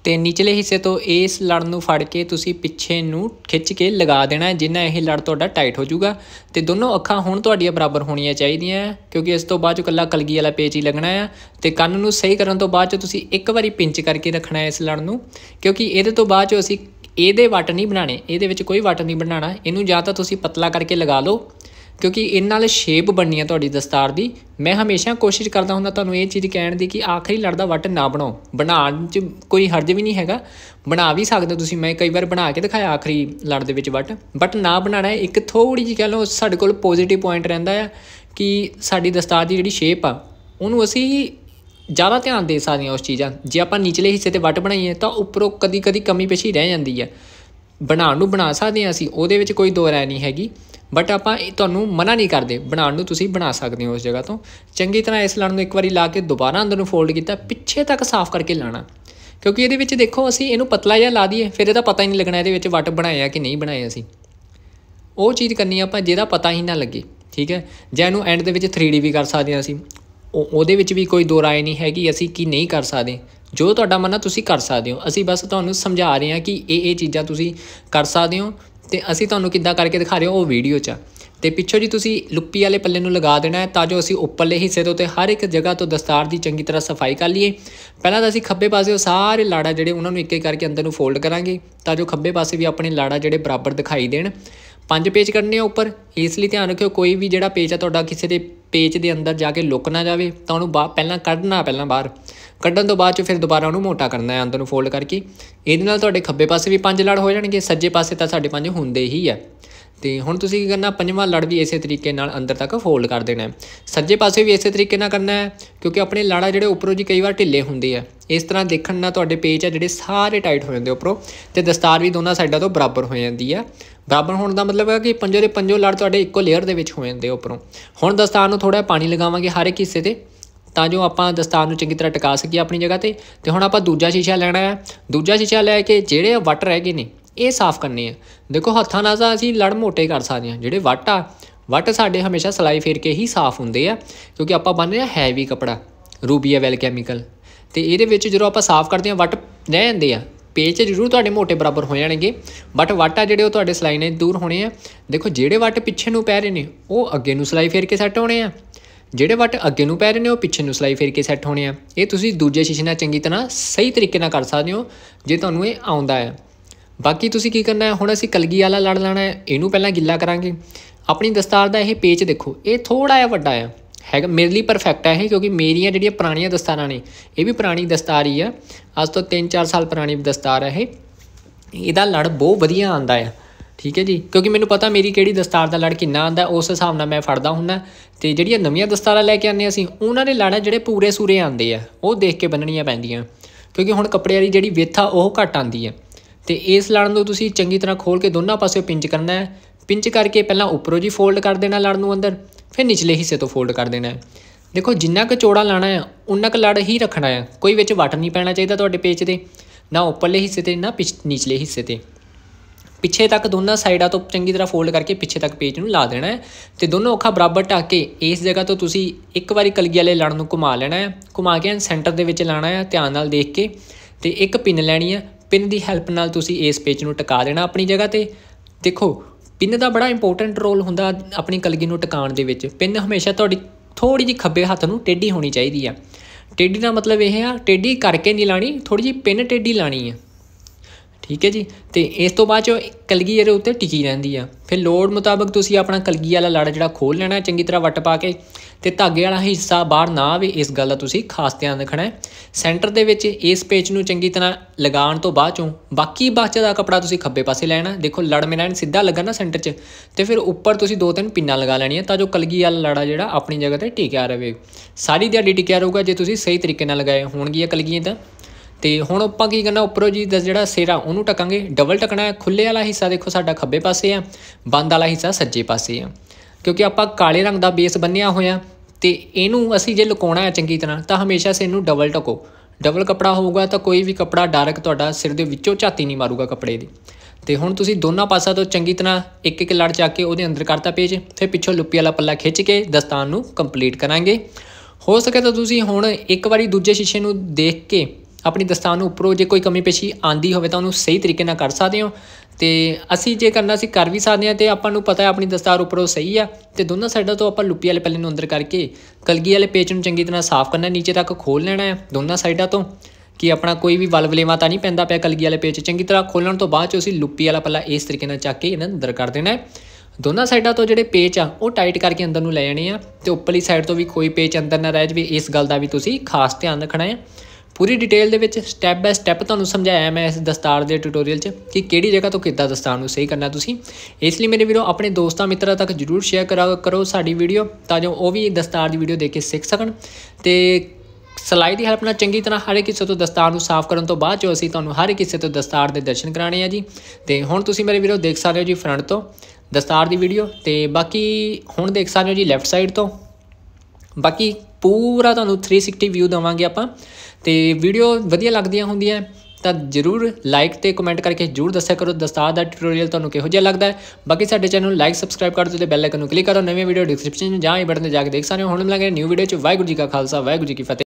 ਤੇ ਨੀਚਲੇ ਹਿੱਸੇ ਤੋਂ ਇਸ ਲੜ ਨੂੰ ਫੜ ਕੇ ਤੁਸੀਂ ਪਿੱਛੇ ਨੂੰ ਖਿੱਚ ਕੇ ਲਗਾ ਦੇਣਾ ਜਿੰਨਾ ਇਹ ਲੜ ਤੁਹਾਡਾ ਟਾਈਟ ਹੋ ਜਾਊਗਾ ਤੇ ਦੋਨੋਂ ਅੱਖਾਂ ਹੁਣ ਤੁਹਾਡੀਆਂ ਬਰਾਬਰ ਹੋਣੀਆਂ ਚਾਹੀਦੀਆਂ ਕਿਉਂਕਿ ਇਸ ਤੋਂ ਬਾਅਦ ਚ ਕੱਲਾ ਕਲਗੀ ਵਾਲਾ ਪੇਚ ਹੀ ਲੱਗਣਾ ਆ ਤੇ ਕੰਨ ਨੂੰ ਸਹੀ ਕਰਨ ਤੋਂ ਬਾਅਦ ਚ ਤੁਸੀਂ ਇੱਕ ਵਾਰੀ ਪਿੰਚ ਕਰਕੇ ਰੱਖਣਾ ਹੈ ਇਸ ਲੜ ਨੂੰ ਕਿਉਂਕਿ ਇਹਦੇ ਤੋਂ ਬਾਅਦ ਚ ਅਸੀਂ ਇਹਦੇ ਵਟ ਨਹੀਂ ਬਣਾਣੇ ਇਹਦੇ ਵਿੱਚ ਕੋਈ ਵਟ ਨਹੀਂ ਬਣਾਣਾ ਇਹਨੂੰ ਜਾਂ ਤਾਂ ਤੁਸੀਂ ਪਤਲਾ ਕਰਕੇ ਲਗਾ ਲਓ ਕਿਉਂਕਿ ਇਹਨਾਂ ਨਾਲ ਸ਼ੇਪ ਬਣਨੀ ਹੈ ਤੁਹਾਡੀ ਦਸਤਾਰ ਦੀ ਮੈਂ ਹਮੇਸ਼ਾ ਕੋਸ਼ਿਸ਼ ਕਰਦਾ ਹੁੰਦਾ ਤੁਹਾਨੂੰ ਇਹ ਚੀਜ਼ ਕਹਿਣ ਦੀ ਕਿ ਆਖਰੀ ਲੜਦਾ ਵਟ ਨਾ ਬਣਾਓ ਬਣਾਉਣ 'ਚ ਕੋਈ ਹਰਜ ਵੀ ਨਹੀਂ ਹੈਗਾ ਬਣਾ ਵੀ ਸਕਦੇ ਤੁਸੀਂ ਮੈਂ ਕਈ ਵਾਰ ਬਣਾ ਕੇ ਦਿਖਾਇਆ ਆਖਰੀ ਲੜ ਦੇ ਵਿੱਚ ਵਟ ਬਟ ਨਾ ਬਣਾਣਾ ਇੱਕ ਥੋੜੀ ਜਿਹੀ ਕਹ ਲਓ ਸਾਡੇ ਕੋਲ ਪੋਜ਼ਿਟਿਵ ਪੁਆਇੰਟ ਰਹਿੰਦਾ ਆ ਕਿ ਸਾਡੀ ਦਸਤਾਰ ਦੀ ਜਿਹੜੀ ਸ਼ੇਪ ਆ ਉਹਨੂੰ ਅਸੀਂ ਜ਼ਿਆਦਾ ਧਿਆਨ ਦੇ ਸਕਦੇ ਹਾਂ ਉਸ ਚੀਜ਼ਾਂ ਜੇ ਆਪਾਂ ਨੀਚਲੇ ਹਿੱਸੇ ਤੇ ਵਟ ਬਣਾਈਏ ਤਾਂ ਉੱਪਰੋਂ ਕਦੀ-ਕਦੀ ਕਮੀ ਪੇਸ਼ੀ ਰਹਿ ਜਾਂਦੀ ਹੈ ਬਣਾਉਣ ਨੂੰ ਬਣਾ ਸਕਦੇ ਹਾਂ ਅਸੀਂ ਉਹਦੇ ਵਿੱਚ ਕੋਈ ਦੋ ਨਹੀਂ ਹੈਗੀ ਬਟ ਆਪਾਂ ਤੁਹਾਨੂੰ ਮਨਾ ਨਹੀਂ ਕਰਦੇ ਬਣਾਉਣ ਨੂੰ ਤੁਸੀਂ ਬਣਾ ਸਕਦੇ ਹੋ ਉਸ ਜਗ੍ਹਾ ਤੋਂ ਚੰਗੀ ਤਰ੍ਹਾਂ ਇਸ ਲਣ ਨੂੰ ਇੱਕ ਵਾਰੀ ਲਾ ਕੇ ਦੁਬਾਰਾ ਅੰਦਰ ਨੂੰ ਫੋਲਡ ਕੀਤਾ ਪਿੱਛੇ ਤੱਕ ਸਾਫ਼ ਕਰਕੇ ਲਾਣਾ ਕਿਉਂਕਿ ਇਹਦੇ ਵਿੱਚ ਦੇਖੋ ਅਸੀਂ ਇਹਨੂੰ ਪਤਲਾ ਜਿਹਾ ਲਾ ਦਈਏ ਫਿਰ ਇਹਦਾ ਪਤਾ ਹੀ ਨਹੀਂ ਲੱਗਣਾ ਇਹਦੇ ਵਿੱਚ ਵਟ ਬਣਾਇਆ ਕਿ ਨਹੀਂ ਬਣਾਇਆ ਅਸੀਂ ਉਹ ਚੀਜ਼ ਕਰਨੀ ਆਪਾਂ ਜਿਹਦਾ ਪਤਾ ਹੀ ਨਾ ਲੱਗੇ ਠੀਕ ਹੈ ਜਾਂ ਇਹਨੂੰ ਐਂਡ ਦੇ ਵਿੱਚ 3D ਵੀ ਕਰ ਸਕਦੇ ਆ ਅਸੀਂ ਉਹਦੇ ਵਿੱਚ ਵੀ ਕੋਈ ਦੋ ਰਾਏ ਨਹੀਂ ਹੈਗੀ ਅਸੀਂ ਕੀ ਨਹੀਂ ਕਰ ਸਕਦੇ ਜੋ ਤੁਹਾਡਾ ਮਨ ਆ ਤੁਸੀਂ ਕਰ ਸਕਦੇ ਹੋ ਅਸੀਂ ਬਸ ਤੁਹਾਨੂੰ ਸਮਝਾ ਰਹੇ ਹਾਂ ਕਿ ਇਹ ਇਹ ਚੀਜ਼ਾਂ ਤੁਸੀਂ ਕਰ ਸਕਦੇ ਹੋ ਤੇ ਅਸੀਂ ਤੁਹਾਨੂੰ ਕਿੱਦਾਂ ਕਰਕੇ ਦਿਖਾ ਰਹੇ ਹਾਂ ਉਹ ਵੀਡੀਓ 'ਚ ਤੇ ਪਿੱਛੋਂ ਜੀ ਤੁਸੀਂ ਲੁੱਪੀ ਵਾਲੇ ਪੱਲੇ ਨੂੰ ਲਗਾ ਦੇਣਾ ਹੈ ਤਾਂ ਜੋ ਅਸੀਂ ਉੱਪਰਲੇ ਹਿੱਸੇ ਤੋਂ ਤੇ ਹਰ ਇੱਕ ਜਗ੍ਹਾ ਤੋਂ ਦਸਤਾਰ ਦੀ ਚੰਗੀ ਤਰ੍ਹਾਂ ਸਫਾਈ ਕਰ ਲਈਏ ਪਹਿਲਾਂ ਤਾਂ ਅਸੀਂ ਖੱਬੇ ਪਾਸੇ ਉਹ ਸਾਰੇ ਲਾੜਾ ਜਿਹੜੇ ਉਹਨਾਂ ਨੂੰ ਇੱਕ ਇੱਕ ਕਰਕੇ ਅੰਦਰ ਨੂੰ ਫੋਲਡ ਕਰਾਂਗੇ ਤਾਂ ਜੋ ਖੱਬੇ ਪਾਸੇ ਵੀ ਆਪਣੇ ਲਾੜਾ ਜਿਹੜੇ ਬਰਾਬਰ ਦਿਖਾਈ ਦੇਣ ਪੰਜ ਪੇਜ ਕੱਢਨੇ ਆ ਉੱਪਰ ਇਸ ਲਈ ਧਿਆਨ ਰੱਖਿਓ ਕੋਈ ਵੀ ਜਿਹੜਾ ਪੇਜ ਆ ਤੁਹਾਡਾ ਕਿਸੇ ਦੇ ਪੇਜ ਦੇ ਅੰਦਰ ਜਾ ਕੇ ਲੁਕ ਨਾ ਜਾਵੇ ਤਾਂ ਉਹਨੂੰ ਪਹਿਲਾਂ ਕੱਢਣਾ ਪਹਿਲਾਂ ਬਾਹਰ ਕੱਢਣ ਤੋਂ ਬਾਅਦ ਚ ਫਿਰ ਦੁਬਾਰਾ ਉਹਨੂੰ ਮੋਟਾ ਕਰਨਾ ਹੈ ਅੰਦਰ ਨੂੰ ਫੋਲਡ ਕਰਕੇ ਇਹਦੇ ਨਾਲ ਤੁਹਾਡੇ ਖੱਬੇ ਪਾਸੇ ਵੀ ਪੰਜ ਲੜ ਹੋ ਜਾਣਗੇ ਸੱਜੇ ਪਾਸੇ ਤਾਂ ਸਾਡੇ ਪੰਜ ਹੁੰਦੇ ਹੀ ਆ ਤੇ ਹੁਣ ਤੁਸੀਂ ਕੀ ਕਰਨਾ ਪੰਜਵਾਂ ਲੜ ਵੀ ਇਸੇ ਤਰੀਕੇ ਨਾਲ ਅੰਦਰ ਤੱਕ ਫੋਲਡ ਕਰ ਦੇਣਾ ਹੈ ਸੱਜੇ ਪਾਸੇ ਵੀ ਇਸੇ ਤਰੀਕੇ ਨਾਲ ਕਰਨਾ ਹੈ ਕਿਉਂਕਿ ਆਪਣੇ ਲਾੜਾ ਜਿਹੜੇ ਉੱਪਰੋਂ ਜੀ ਕਈ ਵਾਰ ਢਿੱਲੇ ਹੁੰਦੇ ਆ ਇਸ ਤਰ੍ਹਾਂ ਦੇਖਣ ਨਾਲ ਤੁਹਾਡੇ ਪੇਚ ਆ ਜਿਹੜੇ ਸਾਰੇ ਟਾਈਟ ਹੋ ਜਾਂਦੇ ਉੱਪਰੋਂ ਤੇ ਦਸਤਾਰ ਵੀ ਦੋਨਾਂ ਸਾਈਡਾਂ ਤੋਂ ਬਰਾਬਰ ਹੋ ਜਾਂਦੀ ਆ ਬਰਾਬਰ ਹੋਣ ਦਾ ਮਤਲਬ ਹੈ ਕਿ ਪੰਜੋ ਦੇ ਪੰਜੋ ਲੜ ਤੁਹਾਡੇ ਇੱਕੋ ਲੇਅਰ ਦੇ ਵਿੱਚ ਹੋ ਜਾਂਦੇ ਉੱਪਰੋਂ ਹੁਣ ਦਸਤਾਰ ਨੂੰ ਥੋੜਾ ਪਾਣੀ ਲਗਾਵਾਂਗੇ ਹਰ ਇੱਕ ਹਿੱਸੇ ਤੇ ਤਾਂ ਜੋ ਆਪਾਂ ਦਸਤਾਰ ਨੂੰ ਚੰਗੀ ਤਰ੍ਹਾਂ ਟਿਕਾ ਸਕੀਏ ਆਪਣੀ ਜਗ੍ਹਾ ਤੇ ਤੇ ਹੁਣ ਆਪਾਂ ਦੂਜਾ ਸ਼ੀਸ਼ਾ ਲੈਣਾ ਹੈ ਦੂਜਾ ਸ਼ੀਸ਼ਾ ਲੈ ਕੇ ਜਿਹੜੇ ਵੱਟ ਰਹਿ ਗਏ ਨੇ ਇਹ ਸਾਫ਼ ਕਰਨੇ ਆ ਦੇਖੋ ਹੱਥਾਂ ਨਾਲ ਤਾਂ ਅਸੀਂ ਲੜ ਮੋਟੇ ਕਰ ਸਕਦੇ ਹਾਂ ਜਿਹੜੇ ਵੱਟ ਆ ਵੱਟ ਸਾਡੇ ਹਮੇਸ਼ਾ ਸਲਾਈ ਫੇਰ ਕੇ ਹੀ ਸਾਫ਼ ਹੁੰਦੇ ਆ ਕਿਉਂਕਿ ਆਪਾਂ ਬੰਨ ਰਹੇ ਹੈਵੀ ਕਪੜਾ ਰੂਬੀਆ ਵੈਲ ਕੈਮੀਕਲ ਤੇ ਇਹਦੇ ਵਿੱਚ ਜਦੋਂ ਆਪਾਂ ਸਾਫ਼ ਕਰਦੇ ਆ ਵੱਟ ਰਹਿ ਜਾਂਦੇ ਆ ਪੇਚ ਜ਼ਰੂਰ ਤੁਹਾਡੇ ਮੋਟੇ ਬਰਾਬਰ ਹੋ ਜਾਣਗੇ ਬਟ ਆ ਜਿਹੜੇ ਉਹ ਤੁਹਾਡੇ ਸਲਾਈ ਨੇ ਦੂਰ ਹੋਣੇ ਆ ਦੇਖੋ ਜਿਹੜੇ ਵੱਟ ਪਿੱਛੇ ਨੂੰ ਪੈ ਰਹੇ ਨੇ ਉਹ ਅੱਗੇ ਨੂੰ ਸਲਾਈ ਫੇਰ ਕੇ ਸੈੱਟ ਹੋਣੇ ਆ ਜਿਹੜੇ ਵੱਟ ਅੱਗੇ ਨੂੰ ਪੈ ਰਹੇ ਨੇ ਉਹ ਪਿੱਛੇ ਨੂੰ ਸਲਾਈ ਫੇਰ ਕੇ ਸੈੱਟ ਹੋਣੇ ਆ ਇਹ ਤੁਸੀਂ ਦੂਜੇ ਸ਼ੀਸ਼ੇ ਨਾਲ ਚੰਗੀ ਤਰ੍ਹਾਂ ਸਹੀ ਤਰੀਕੇ ਨਾਲ ਕਰ ਸਕਦੇ ਹੋ ਜੇ ਤੁਹਾਨੂੰ ਇਹ ਆਉਂਦਾ ਹੈ ਬਾਕੀ ਤੁਸੀਂ ਕੀ ਕਰਨਾ ਹੈ ਹੁਣ ਅਸੀਂ ਕਲਗੀ ਵਾਲਾ ਲੜ ਲੈਣਾ ਹੈ ਇਹਨੂੰ ਪਹਿਲਾਂ ਗਿੱਲਾ ਕਰਾਂਗੇ ਆਪਣੀ ਦਸਤਾਰ ਦਾ ਇਹ ਪੇਚ ਦੇਖੋ ਇਹ ਥੋੜਾ ਜਿਹਾ ਵੱਡਾ ਹੈ ਹੈਗਾ ਮੇਰੇ ਲਈ ਪਰਫੈਕਟ ਹੈ ਇਹ ਕਿਉਂਕਿ ਮੇਰੀਆਂ ਜਿਹੜੀਆਂ ਪੁਰਾਣੀਆਂ ਦਸਤਾਰਾਂ ਨੇ ਇਹ ਵੀ ਪੁਰਾਣੀ ਦਸਤਾਰ ਹੀ ਆ ਅੱਜ ਤੋਂ 3-4 ਸਾਲ ਪੁਰਾਣੀ ਦਸਤਾਰ ਹੈ ਇਹ ਇਹਦਾ ਲੜ ਬਹੁਤ ਵਧੀਆ ਆਂਦਾ ਹੈ ਠੀਕ ਹੈ ਜੀ ਕਿਉਂਕਿ ਮੈਨੂੰ ਪਤਾ ਮੇਰੀ ਕਿਹੜੀ ਦਸਤਾਰ ਦਾ ਲੜ ਕਿੰਨਾ ਆਂਦਾ ਉਸ ਹਿਸਾਬ ਨਾਲ ਮੈਂ ਫੜਦਾ ਹੁੰਨਾ ਤੇ ਜਿਹੜੀਆਂ ਨਵੀਆਂ ਦਸਤਾਰਾਂ ਲੈ ਕੇ ਆਨੇ ਅਸੀਂ ਉਹਨਾਂ ਦੇ ਲੜਾਂ ਜਿਹੜੇ ਪੂਰੇ ਸੂਰੇ ਆਂਦੇ ਆ ਉਹ ਦੇਖ ਕੇ ਬੰਨਣੀਆਂ ਪੈਂਦੀਆਂ ਕਿਉਂਕਿ ਹੁਣ ਕੱਪੜੇ ਵਾਲੀ ਜਿਹੜੀ ਵੇਥਾ ਉਹ ਘਟ ਆਂਦੀ ਹੈ ਤੇ ਇਸ ਲੜਨ ਨੂੰ ਤੁਸੀਂ ਚੰਗੀ ਤਰ੍ਹਾਂ ਖੋਲ ਕੇ ਦੋਨਾਂ ਪਾਸੇ ਪਿੰਚ ਕਰਨਾ ਹੈ ਪਿੰਚ ਕਰਕੇ ਪਹਿਲਾਂ ਉੱਪਰੋਂ ਜੀ ਫੋਲਡ ਕਰ ਦੇਣਾ ਲੜ ਨੂੰ ਅੰਦਰ ਫਿਰ ਨਿਚਲੇ ਹਿੱਸੇ ਤੋਂ ਫੋਲਡ ਕਰ ਦੇਣਾ ਹੈ ਦੇਖੋ ਜਿੰਨਾ ਕੁ ਚੌੜਾ ਲਾਣਾ ਹੈ ਉਨਾਂ ਕੁ ਲੜ ਹੀ ਰੱਖਣਾ ਹੈ ਕੋਈ ਵਿੱਚ ਵਟ ਨਹੀਂ ਪੈਣਾ ਚਾਹੀਦਾ ਤੁਹਾਡੇ ਪੇਚ ਦੇ ਨਾ ਉੱਪਰਲੇ ਹਿੱਸੇ ਤੇ ਨਾ ਪਿਛਲੇ ਹਿੱਸੇ ਤੇ ਪਿੱਛੇ ਤੱਕ ਦੋਨਾਂ ਸਾਈਡਾਂ ਤੋਂ ਚੰਗੀ ਤਰ੍ਹਾਂ ਫੋਲਡ ਕਰਕੇ ਪਿੱਛੇ ਤੱਕ ਪੇਜ ਨੂੰ ਲਾ ਦੇਣਾ ਹੈ ਤੇ ਦੋਨੋਂ ਅੱਖਾਂ ਬਰਾਬਰ ਢੱਕ ਕੇ ਇਸ ਜਗ੍ਹਾ ਤੋਂ ਤੁਸੀਂ ਇੱਕ ਵਾਰੀ ਕਲਗੀ ਵਾਲੇ ਲੜ ਨੂੰ ਘੁਮਾ ਲੈਣਾ ਹੈ ਘੁਮਾ ਕੇ ਸੈਂਟਰ ਦੇ ਵਿੱਚ ਲਾਣਾ ਹੈ ਧਿਆਨ ਨਾਲ ਦੇਖ ਕੇ ਤੇ ਇੱਕ ਪਿੰਨ ਲੈਣੀ ਹੈ ਪਿੰਨ ਦੀ ਹੈਲਪ ਨਾਲ ਤੁਸੀਂ ਇਸ ਪੇਜ ਨੂੰ ਟਿਕਾ ਦੇਣਾ ਆਪਣੀ ਜਗ੍ਹਾ ਤੇ ਦੇਖੋ ਪਿੰਨ ਦਾ ਬੜਾ ਇੰਪੋਰਟੈਂਟ ਰੋਲ ਹੁੰਦਾ ਆਪਣੀ ਕਲਗੀ ਨੂੰ ਟਿਕਾਉਣ ਦੇ ਵਿੱਚ ਪਿੰਨ ਹਮੇਸ਼ਾ ਤੁਹਾਡੀ ਥੋੜੀ ਜਿਹੀ ਖੱਬੇ ਹੱਥ ਨੂੰ ਟੇਢੀ ਹੋਣੀ ਚਾਹੀਦੀ ਆ ਟੇਢੀ ਦਾ ਮਤਲਬ ਇਹ ਆ ਟੇਢੀ ਕਰਕੇ ਨਹੀਂ ਲਾਣੀ ਥੋੜੀ ਜਿਹੀ ਪਿੰਨ ਟੇਢੀ ਲਾਣੀ ਆ ਠੀਕ ਹੈ ਜੀ ਤੇ ਇਸ ਤੋਂ ਬਾਅਦ ਚ ਕਲਗੀ ਇਹਦੇ ਉੱਤੇ ਟਿਕੀ ਰਹਿੰਦੀ ਆ ਫਿਰ ਲੋੜ ਮੁਤਾਬਕ ਤੁਸੀਂ ਆਪਣਾ ਕਲਗੀ ਵਾਲਾ ਲੜ ਜਿਹੜਾ ਖੋਲ ਲੈਣਾ ਚੰਗੀ ਤਰ੍ਹਾਂ ਵੱਟ ਪਾ ਕੇ ਤੇ ਧਾਗੇ ਵਾਲਾ ਹਿੱਸਾ ਬਾਹਰ ਨਾ ਆਵੇ ਇਸ ਗੱਲ ਦਾ ਤੁਸੀਂ ਖਾਸ ਧਿਆਨ ਰੱਖਣਾ ਹੈ ਸੈਂਟਰ ਦੇ ਵਿੱਚ ਇਸ ਪੇਚ ਨੂੰ ਚੰਗੀ ਤਰ੍ਹਾਂ ਲਗਾਉਣ ਤੋਂ ਬਾਅਦ ਚੋਂ ਬਾਕੀ ਬਚਦਾ ਕਪੜਾ ਤੁਸੀਂ ਖੱਬੇ ਪਾਸੇ ਲੈਣਾ ਦੇਖੋ ਲੜ ਮੇਰਾ ਸਿੱਧਾ ਲੱਗਾ ਨਾ ਸੈਂਟਰ 'ਚ ਤੇ ਫਿਰ ਉੱਪਰ ਤੁਸੀਂ ਦੋ ਤਿੰਨ ਪਿੰਨਾਂ ਲਗਾ ਲੈਣੀਆਂ ਤਾਂ ਜੋ ਕਲਗੀ ਵਾਲਾ ਲੜਾ ਜਿਹੜਾ ਆਪਣੀ ਜਗ੍ਹਾ ਤੇ ਟਿਕਿਆ ਰਹੇ ਸਾਰੀ ਦਿਹਾੜੀ ਟਿਕਿਆ ਰਹੂਗਾ ਜੇ ਤੁਸੀਂ ਸਹੀ ਤਰੀਕੇ ਨਾਲ ਲਗਾਏ ਹੋਣਗੀਆਂ ਕਲਗੀਆਂ ਤਾਂ ਤੇ ਹੁਣ ਆਪਾਂ ਕੀ ਕਰਨਾ ਉੱਪਰੋਂ ਜੀ ਦਾ ਜਿਹੜਾ ਸੇਰਾ ਉਹਨੂੰ ਟਕਾਂਗੇ ਡਬਲ ਟਕਣਾ ਹੈ ਖੁੱਲੇ ਵਾਲਾ ਹਿੱਸਾ ਦੇਖੋ ਸਾਡਾ ਖੱਬੇ ਪਾਸੇ ਆ ਬੰਦ ਵਾਲਾ ਹਿੱਸਾ ਸੱਜੇ ਪਾਸੇ ਆ ਕਿਉਂਕਿ ਆਪਾਂ ਕਾਲੇ ਰੰਗ ਦਾ ਬੇਸ ਬੰਨਿਆ ਹੋਇਆ ਤੇ ਇਹਨੂੰ ਅਸੀਂ ਜੇ ਲੁਕਾਉਣਾ ਹੈ ਚੰਗੀ ਤਰ੍ਹਾਂ ਤਾਂ ਹਮੇਸ਼ਾ ਸੇ ਇਹਨੂੰ ਡਬਲ ਟਕੋ ਡਬਲ ਕਪੜਾ ਹੋਊਗਾ ਤਾਂ ਕੋਈ ਵੀ ਕਪੜਾ ਡਾਰਕ ਤੁਹਾਡਾ ਸਿਰ ਦੇ ਵਿੱਚੋਂ ਝਾਤੀ ਨਹੀਂ ਮਾਰੂਗਾ ਕਪੜੇ ਦੀ ਤੇ ਹੁਣ ਤੁਸੀਂ ਦੋਨਾਂ ਪਾਸਾ ਤੋਂ ਚੰਗੀ ਤਰ੍ਹਾਂ ਇੱਕ ਇੱਕ ਲੜ ਚਾ ਕੇ ਉਹਦੇ ਅੰਦਰ ਕਰਤਾ ਪੇਜ ਫਿਰ ਪਿੱਛੋਂ ਲੁੱਪੀ ਵਾਲਾ ਪੱਲਾ ਖਿੱਚ ਕੇ ਦਸਤਾਨ ਨੂੰ ਕੰਪਲੀਟ ਕਰਾਂਗੇ ਹੋ ਸਕੇ ਤਾਂ ਤੁਸੀਂ ਹੁਣ ਇੱਕ ਵਾਰੀ ਦੂਜੇ ਸ਼ੀਸ਼ੇ ਨੂੰ ਦੇਖ ਕੇ ਆਪਣੀ ਦਸਤਾਨ ਨੂੰ ਉੱਪਰੋਂ ਜੇ ਕੋਈ ਕਮੀ ਪੇਸ਼ੀ ਆਂਦੀ ਹੋਵੇ ਤਾਂ ਉਹਨੂੰ ਸਹੀ ਤਰੀਕੇ ਨਾਲ ਕਰ ਸਕਦੇ ਹੋ ਤੇ ਅਸੀਂ ਜੇ ਕਰਨਾ ਸੀ ਕਰ ਵੀ ਸਕਦੇ ਹਾਂ ਤੇ ਆਪਾਂ ਨੂੰ ਪਤਾ ਹੈ ਆਪਣੀ ਦਸਤਾਰ ਉੱਪਰੋਂ ਸਹੀ ਆ ਤੇ ਦੋਨਾਂ ਸਾਈਡਾਂ ਤੋਂ ਆਪਾਂ ਲੁੱਪੀ ਵਾਲੇ ਪੱਲੇ ਨੂੰ ਅੰਦਰ ਕਰਕੇ ਕਲਗੀ ਵਾਲੇ ਪੇਚ ਨੂੰ ਚੰਗੀ ਤਰ੍ਹਾਂ ਸਾਫ਼ ਕਰਨਾ ਨੀਚੇ ਤੱਕ ਖੋਲ ਲੈਣਾ ਹੈ ਦੋਨਾਂ ਸਾਈਡਾਂ ਤੋਂ ਕਿ ਆਪਣਾ ਕੋਈ ਵੀ ਵਲਵਲੇਵਾ ਤਾਂ ਨਹੀਂ ਪੈਂਦਾ ਪਿਆ ਕਲਗੀ ਵਾਲੇ ਪੇਚ ਚੰਗੀ ਤਰ੍ਹਾਂ ਖੋਲਣ ਤੋਂ ਬਾਅਦ ਚ ਅਸੀਂ ਲੁੱਪੀ ਵਾਲਾ ਪੱਲਾ ਇਸ ਤਰੀਕੇ ਨਾਲ ਚੱਕ ਕੇ ਇਹਨਾਂ ਅੰਦਰ ਕਰ ਦੇਣਾ ਹੈ ਦੋਨਾਂ ਸਾਈਡਾਂ ਤੋਂ ਜਿਹੜੇ ਪੇਚ ਆ ਉਹ ਟਾਈਟ ਕਰਕੇ ਅੰਦਰ ਨੂੰ ਲੈ ਜਾਣੇ ਆ ਤੇ ਉੱਪਰਲੀ ਸਾਈਡ ਤੋਂ ਵੀ ਕੋਈ ਪੇਚ ਅੰਦਰ ਨਾ ਰਹਿ ਜਵੇ ਇਸ ਗੱਲ ਦਾ ਵੀ ਤੁਸੀਂ ਖਾਸ ਧਿਆਨ ਰੱਖਣਾ ਹੈ ਪੂਰੀ ਡਿਟੇਲ ਦੇ ਵਿੱਚ ਸਟੈਪ ਬਾਈ ਸਟੈਪ ਤੁਹਾਨੂੰ ਸਮਝਾਇਆ ਮੈਂ ਇਸ ਦਸਤਾਰ ਦੇ ਟਿਊਟੋਰੀਅਲ 'ਚ ਕਿ ਕਿਹੜੀ ਜਗ੍ਹਾ ਤੋਂ ਕਿੱਦਾਂ ਦਸਤਾਰ ਨੂੰ ਸਹੀ ਕਰਨਾ ਤੁਸੀਂ ਇਸ ਲਈ ਮੇਰੇ ਵੀਰੋ ਆਪਣੇ ਦੋਸਤਾਂ ਮਿੱਤਰਾਂ ਤੱਕ ਜਰੂਰ ਸ਼ੇਅਰ ਕਰਾ ਕਰੋ ਸਾਡੀ ਵੀਡੀਓ ਤਾਂ ਜੋ ਉਹ ਵੀ ਦਸਤਾਰ ਦੀ ਵੀਡੀਓ ਦੇਖ ਕੇ ਸਿੱਖ ਸਕਣ ਤੇ ਸਲਾਈ ਦੀ ਹੈਲਪ ਨਾਲ ਚੰਗੀ ਤਰ੍ਹਾਂ ਹਰ ਇੱਕ ਹਿੱਸੇ ਤੋਂ ਦਸਤਾਰ ਨੂੰ ਸਾਫ਼ ਕਰਨ ਤੋਂ ਬਾਅਦ ਜੋ ਅਸੀਂ ਤੁਹਾਨੂੰ ਹਰ ਇੱਕ ਹਿੱਸੇ ਤੋਂ ਦਸਤਾਰ ਦੇ ਦਰਸ਼ਨ ਕਰਾਣੇ ਆ ਜੀ ਤੇ ਹੁਣ ਤੁਸੀਂ ਮੇਰੇ ਵੀਰੋ ਦੇਖ ਸਕਦੇ ਹੋ ਜੀ ਫਰੰਟ ਤੋਂ ਦਸਤਾਰ ਦੀ ਵੀਡੀਓ ਤੇ ਬਾਕੀ ਹੁਣ ਦੇਖ ਸਕਦੇ ਹੋ ਜੀ ਲੈਫਟ ਸਾਈਡ ਤੋਂ ਬਾਕੀ ਪੂਰਾ ਤੁਹਾਨੂੰ 360 ਵਿਊ ਦਵਾਂਗੇ ਆਪਾਂ ਤੇ ਵੀਡੀਓ ਵਧੀਆ ਲੱਗਦੀਆਂ ਹੁੰਦੀਆਂ ਤਾਂ ਜਰੂਰ ਲਾਈਕ ਤੇ ਕਮੈਂਟ ਕਰਕੇ ਜਰੂਰ ਦੱਸਿਆ ਕਰੋ ਦਸਤਾਰ ਦਾ ਟਿਊਟੋਰੀਅਲ ਤੁਹਾਨੂੰ ਕਿਹੋ ਜਿਹਾ ਲੱਗਦਾ ਹੈ ਬਾਕੀ ਸਾਡੇ ਚੈਨਲ ਨੂੰ ਲਾਈਕ ਸਬਸਕ੍ਰਾਈਬ ਕਰ ਦਿਓ ਤੇ ਬੈਲ ਆਈਕਨ ਨੂੰ ਕਲਿੱਕ ਕਰੋ ਨਵੀਆਂ ਵੀਡੀਓ ਡਿਸਕ੍ਰਿਪਸ਼ਨ ਜਾਂ ਇਹ ਬਟਨ ਤੇ ਜਾ ਕੇ ਦੇਖ ਸਕਦੇ ਹੋ ਹੁਣ ਮਿਲਾਂਗੇ ਨਿਊ ਵੀਡੀਓ ਚ ਵਾਹਿਗੁਰੂ ਜੀ ਕਾ ਖਾਲਸਾ ਵਾਹਿਗੁਰੂ ਜੀ ਕੀ ਫਤਿਹ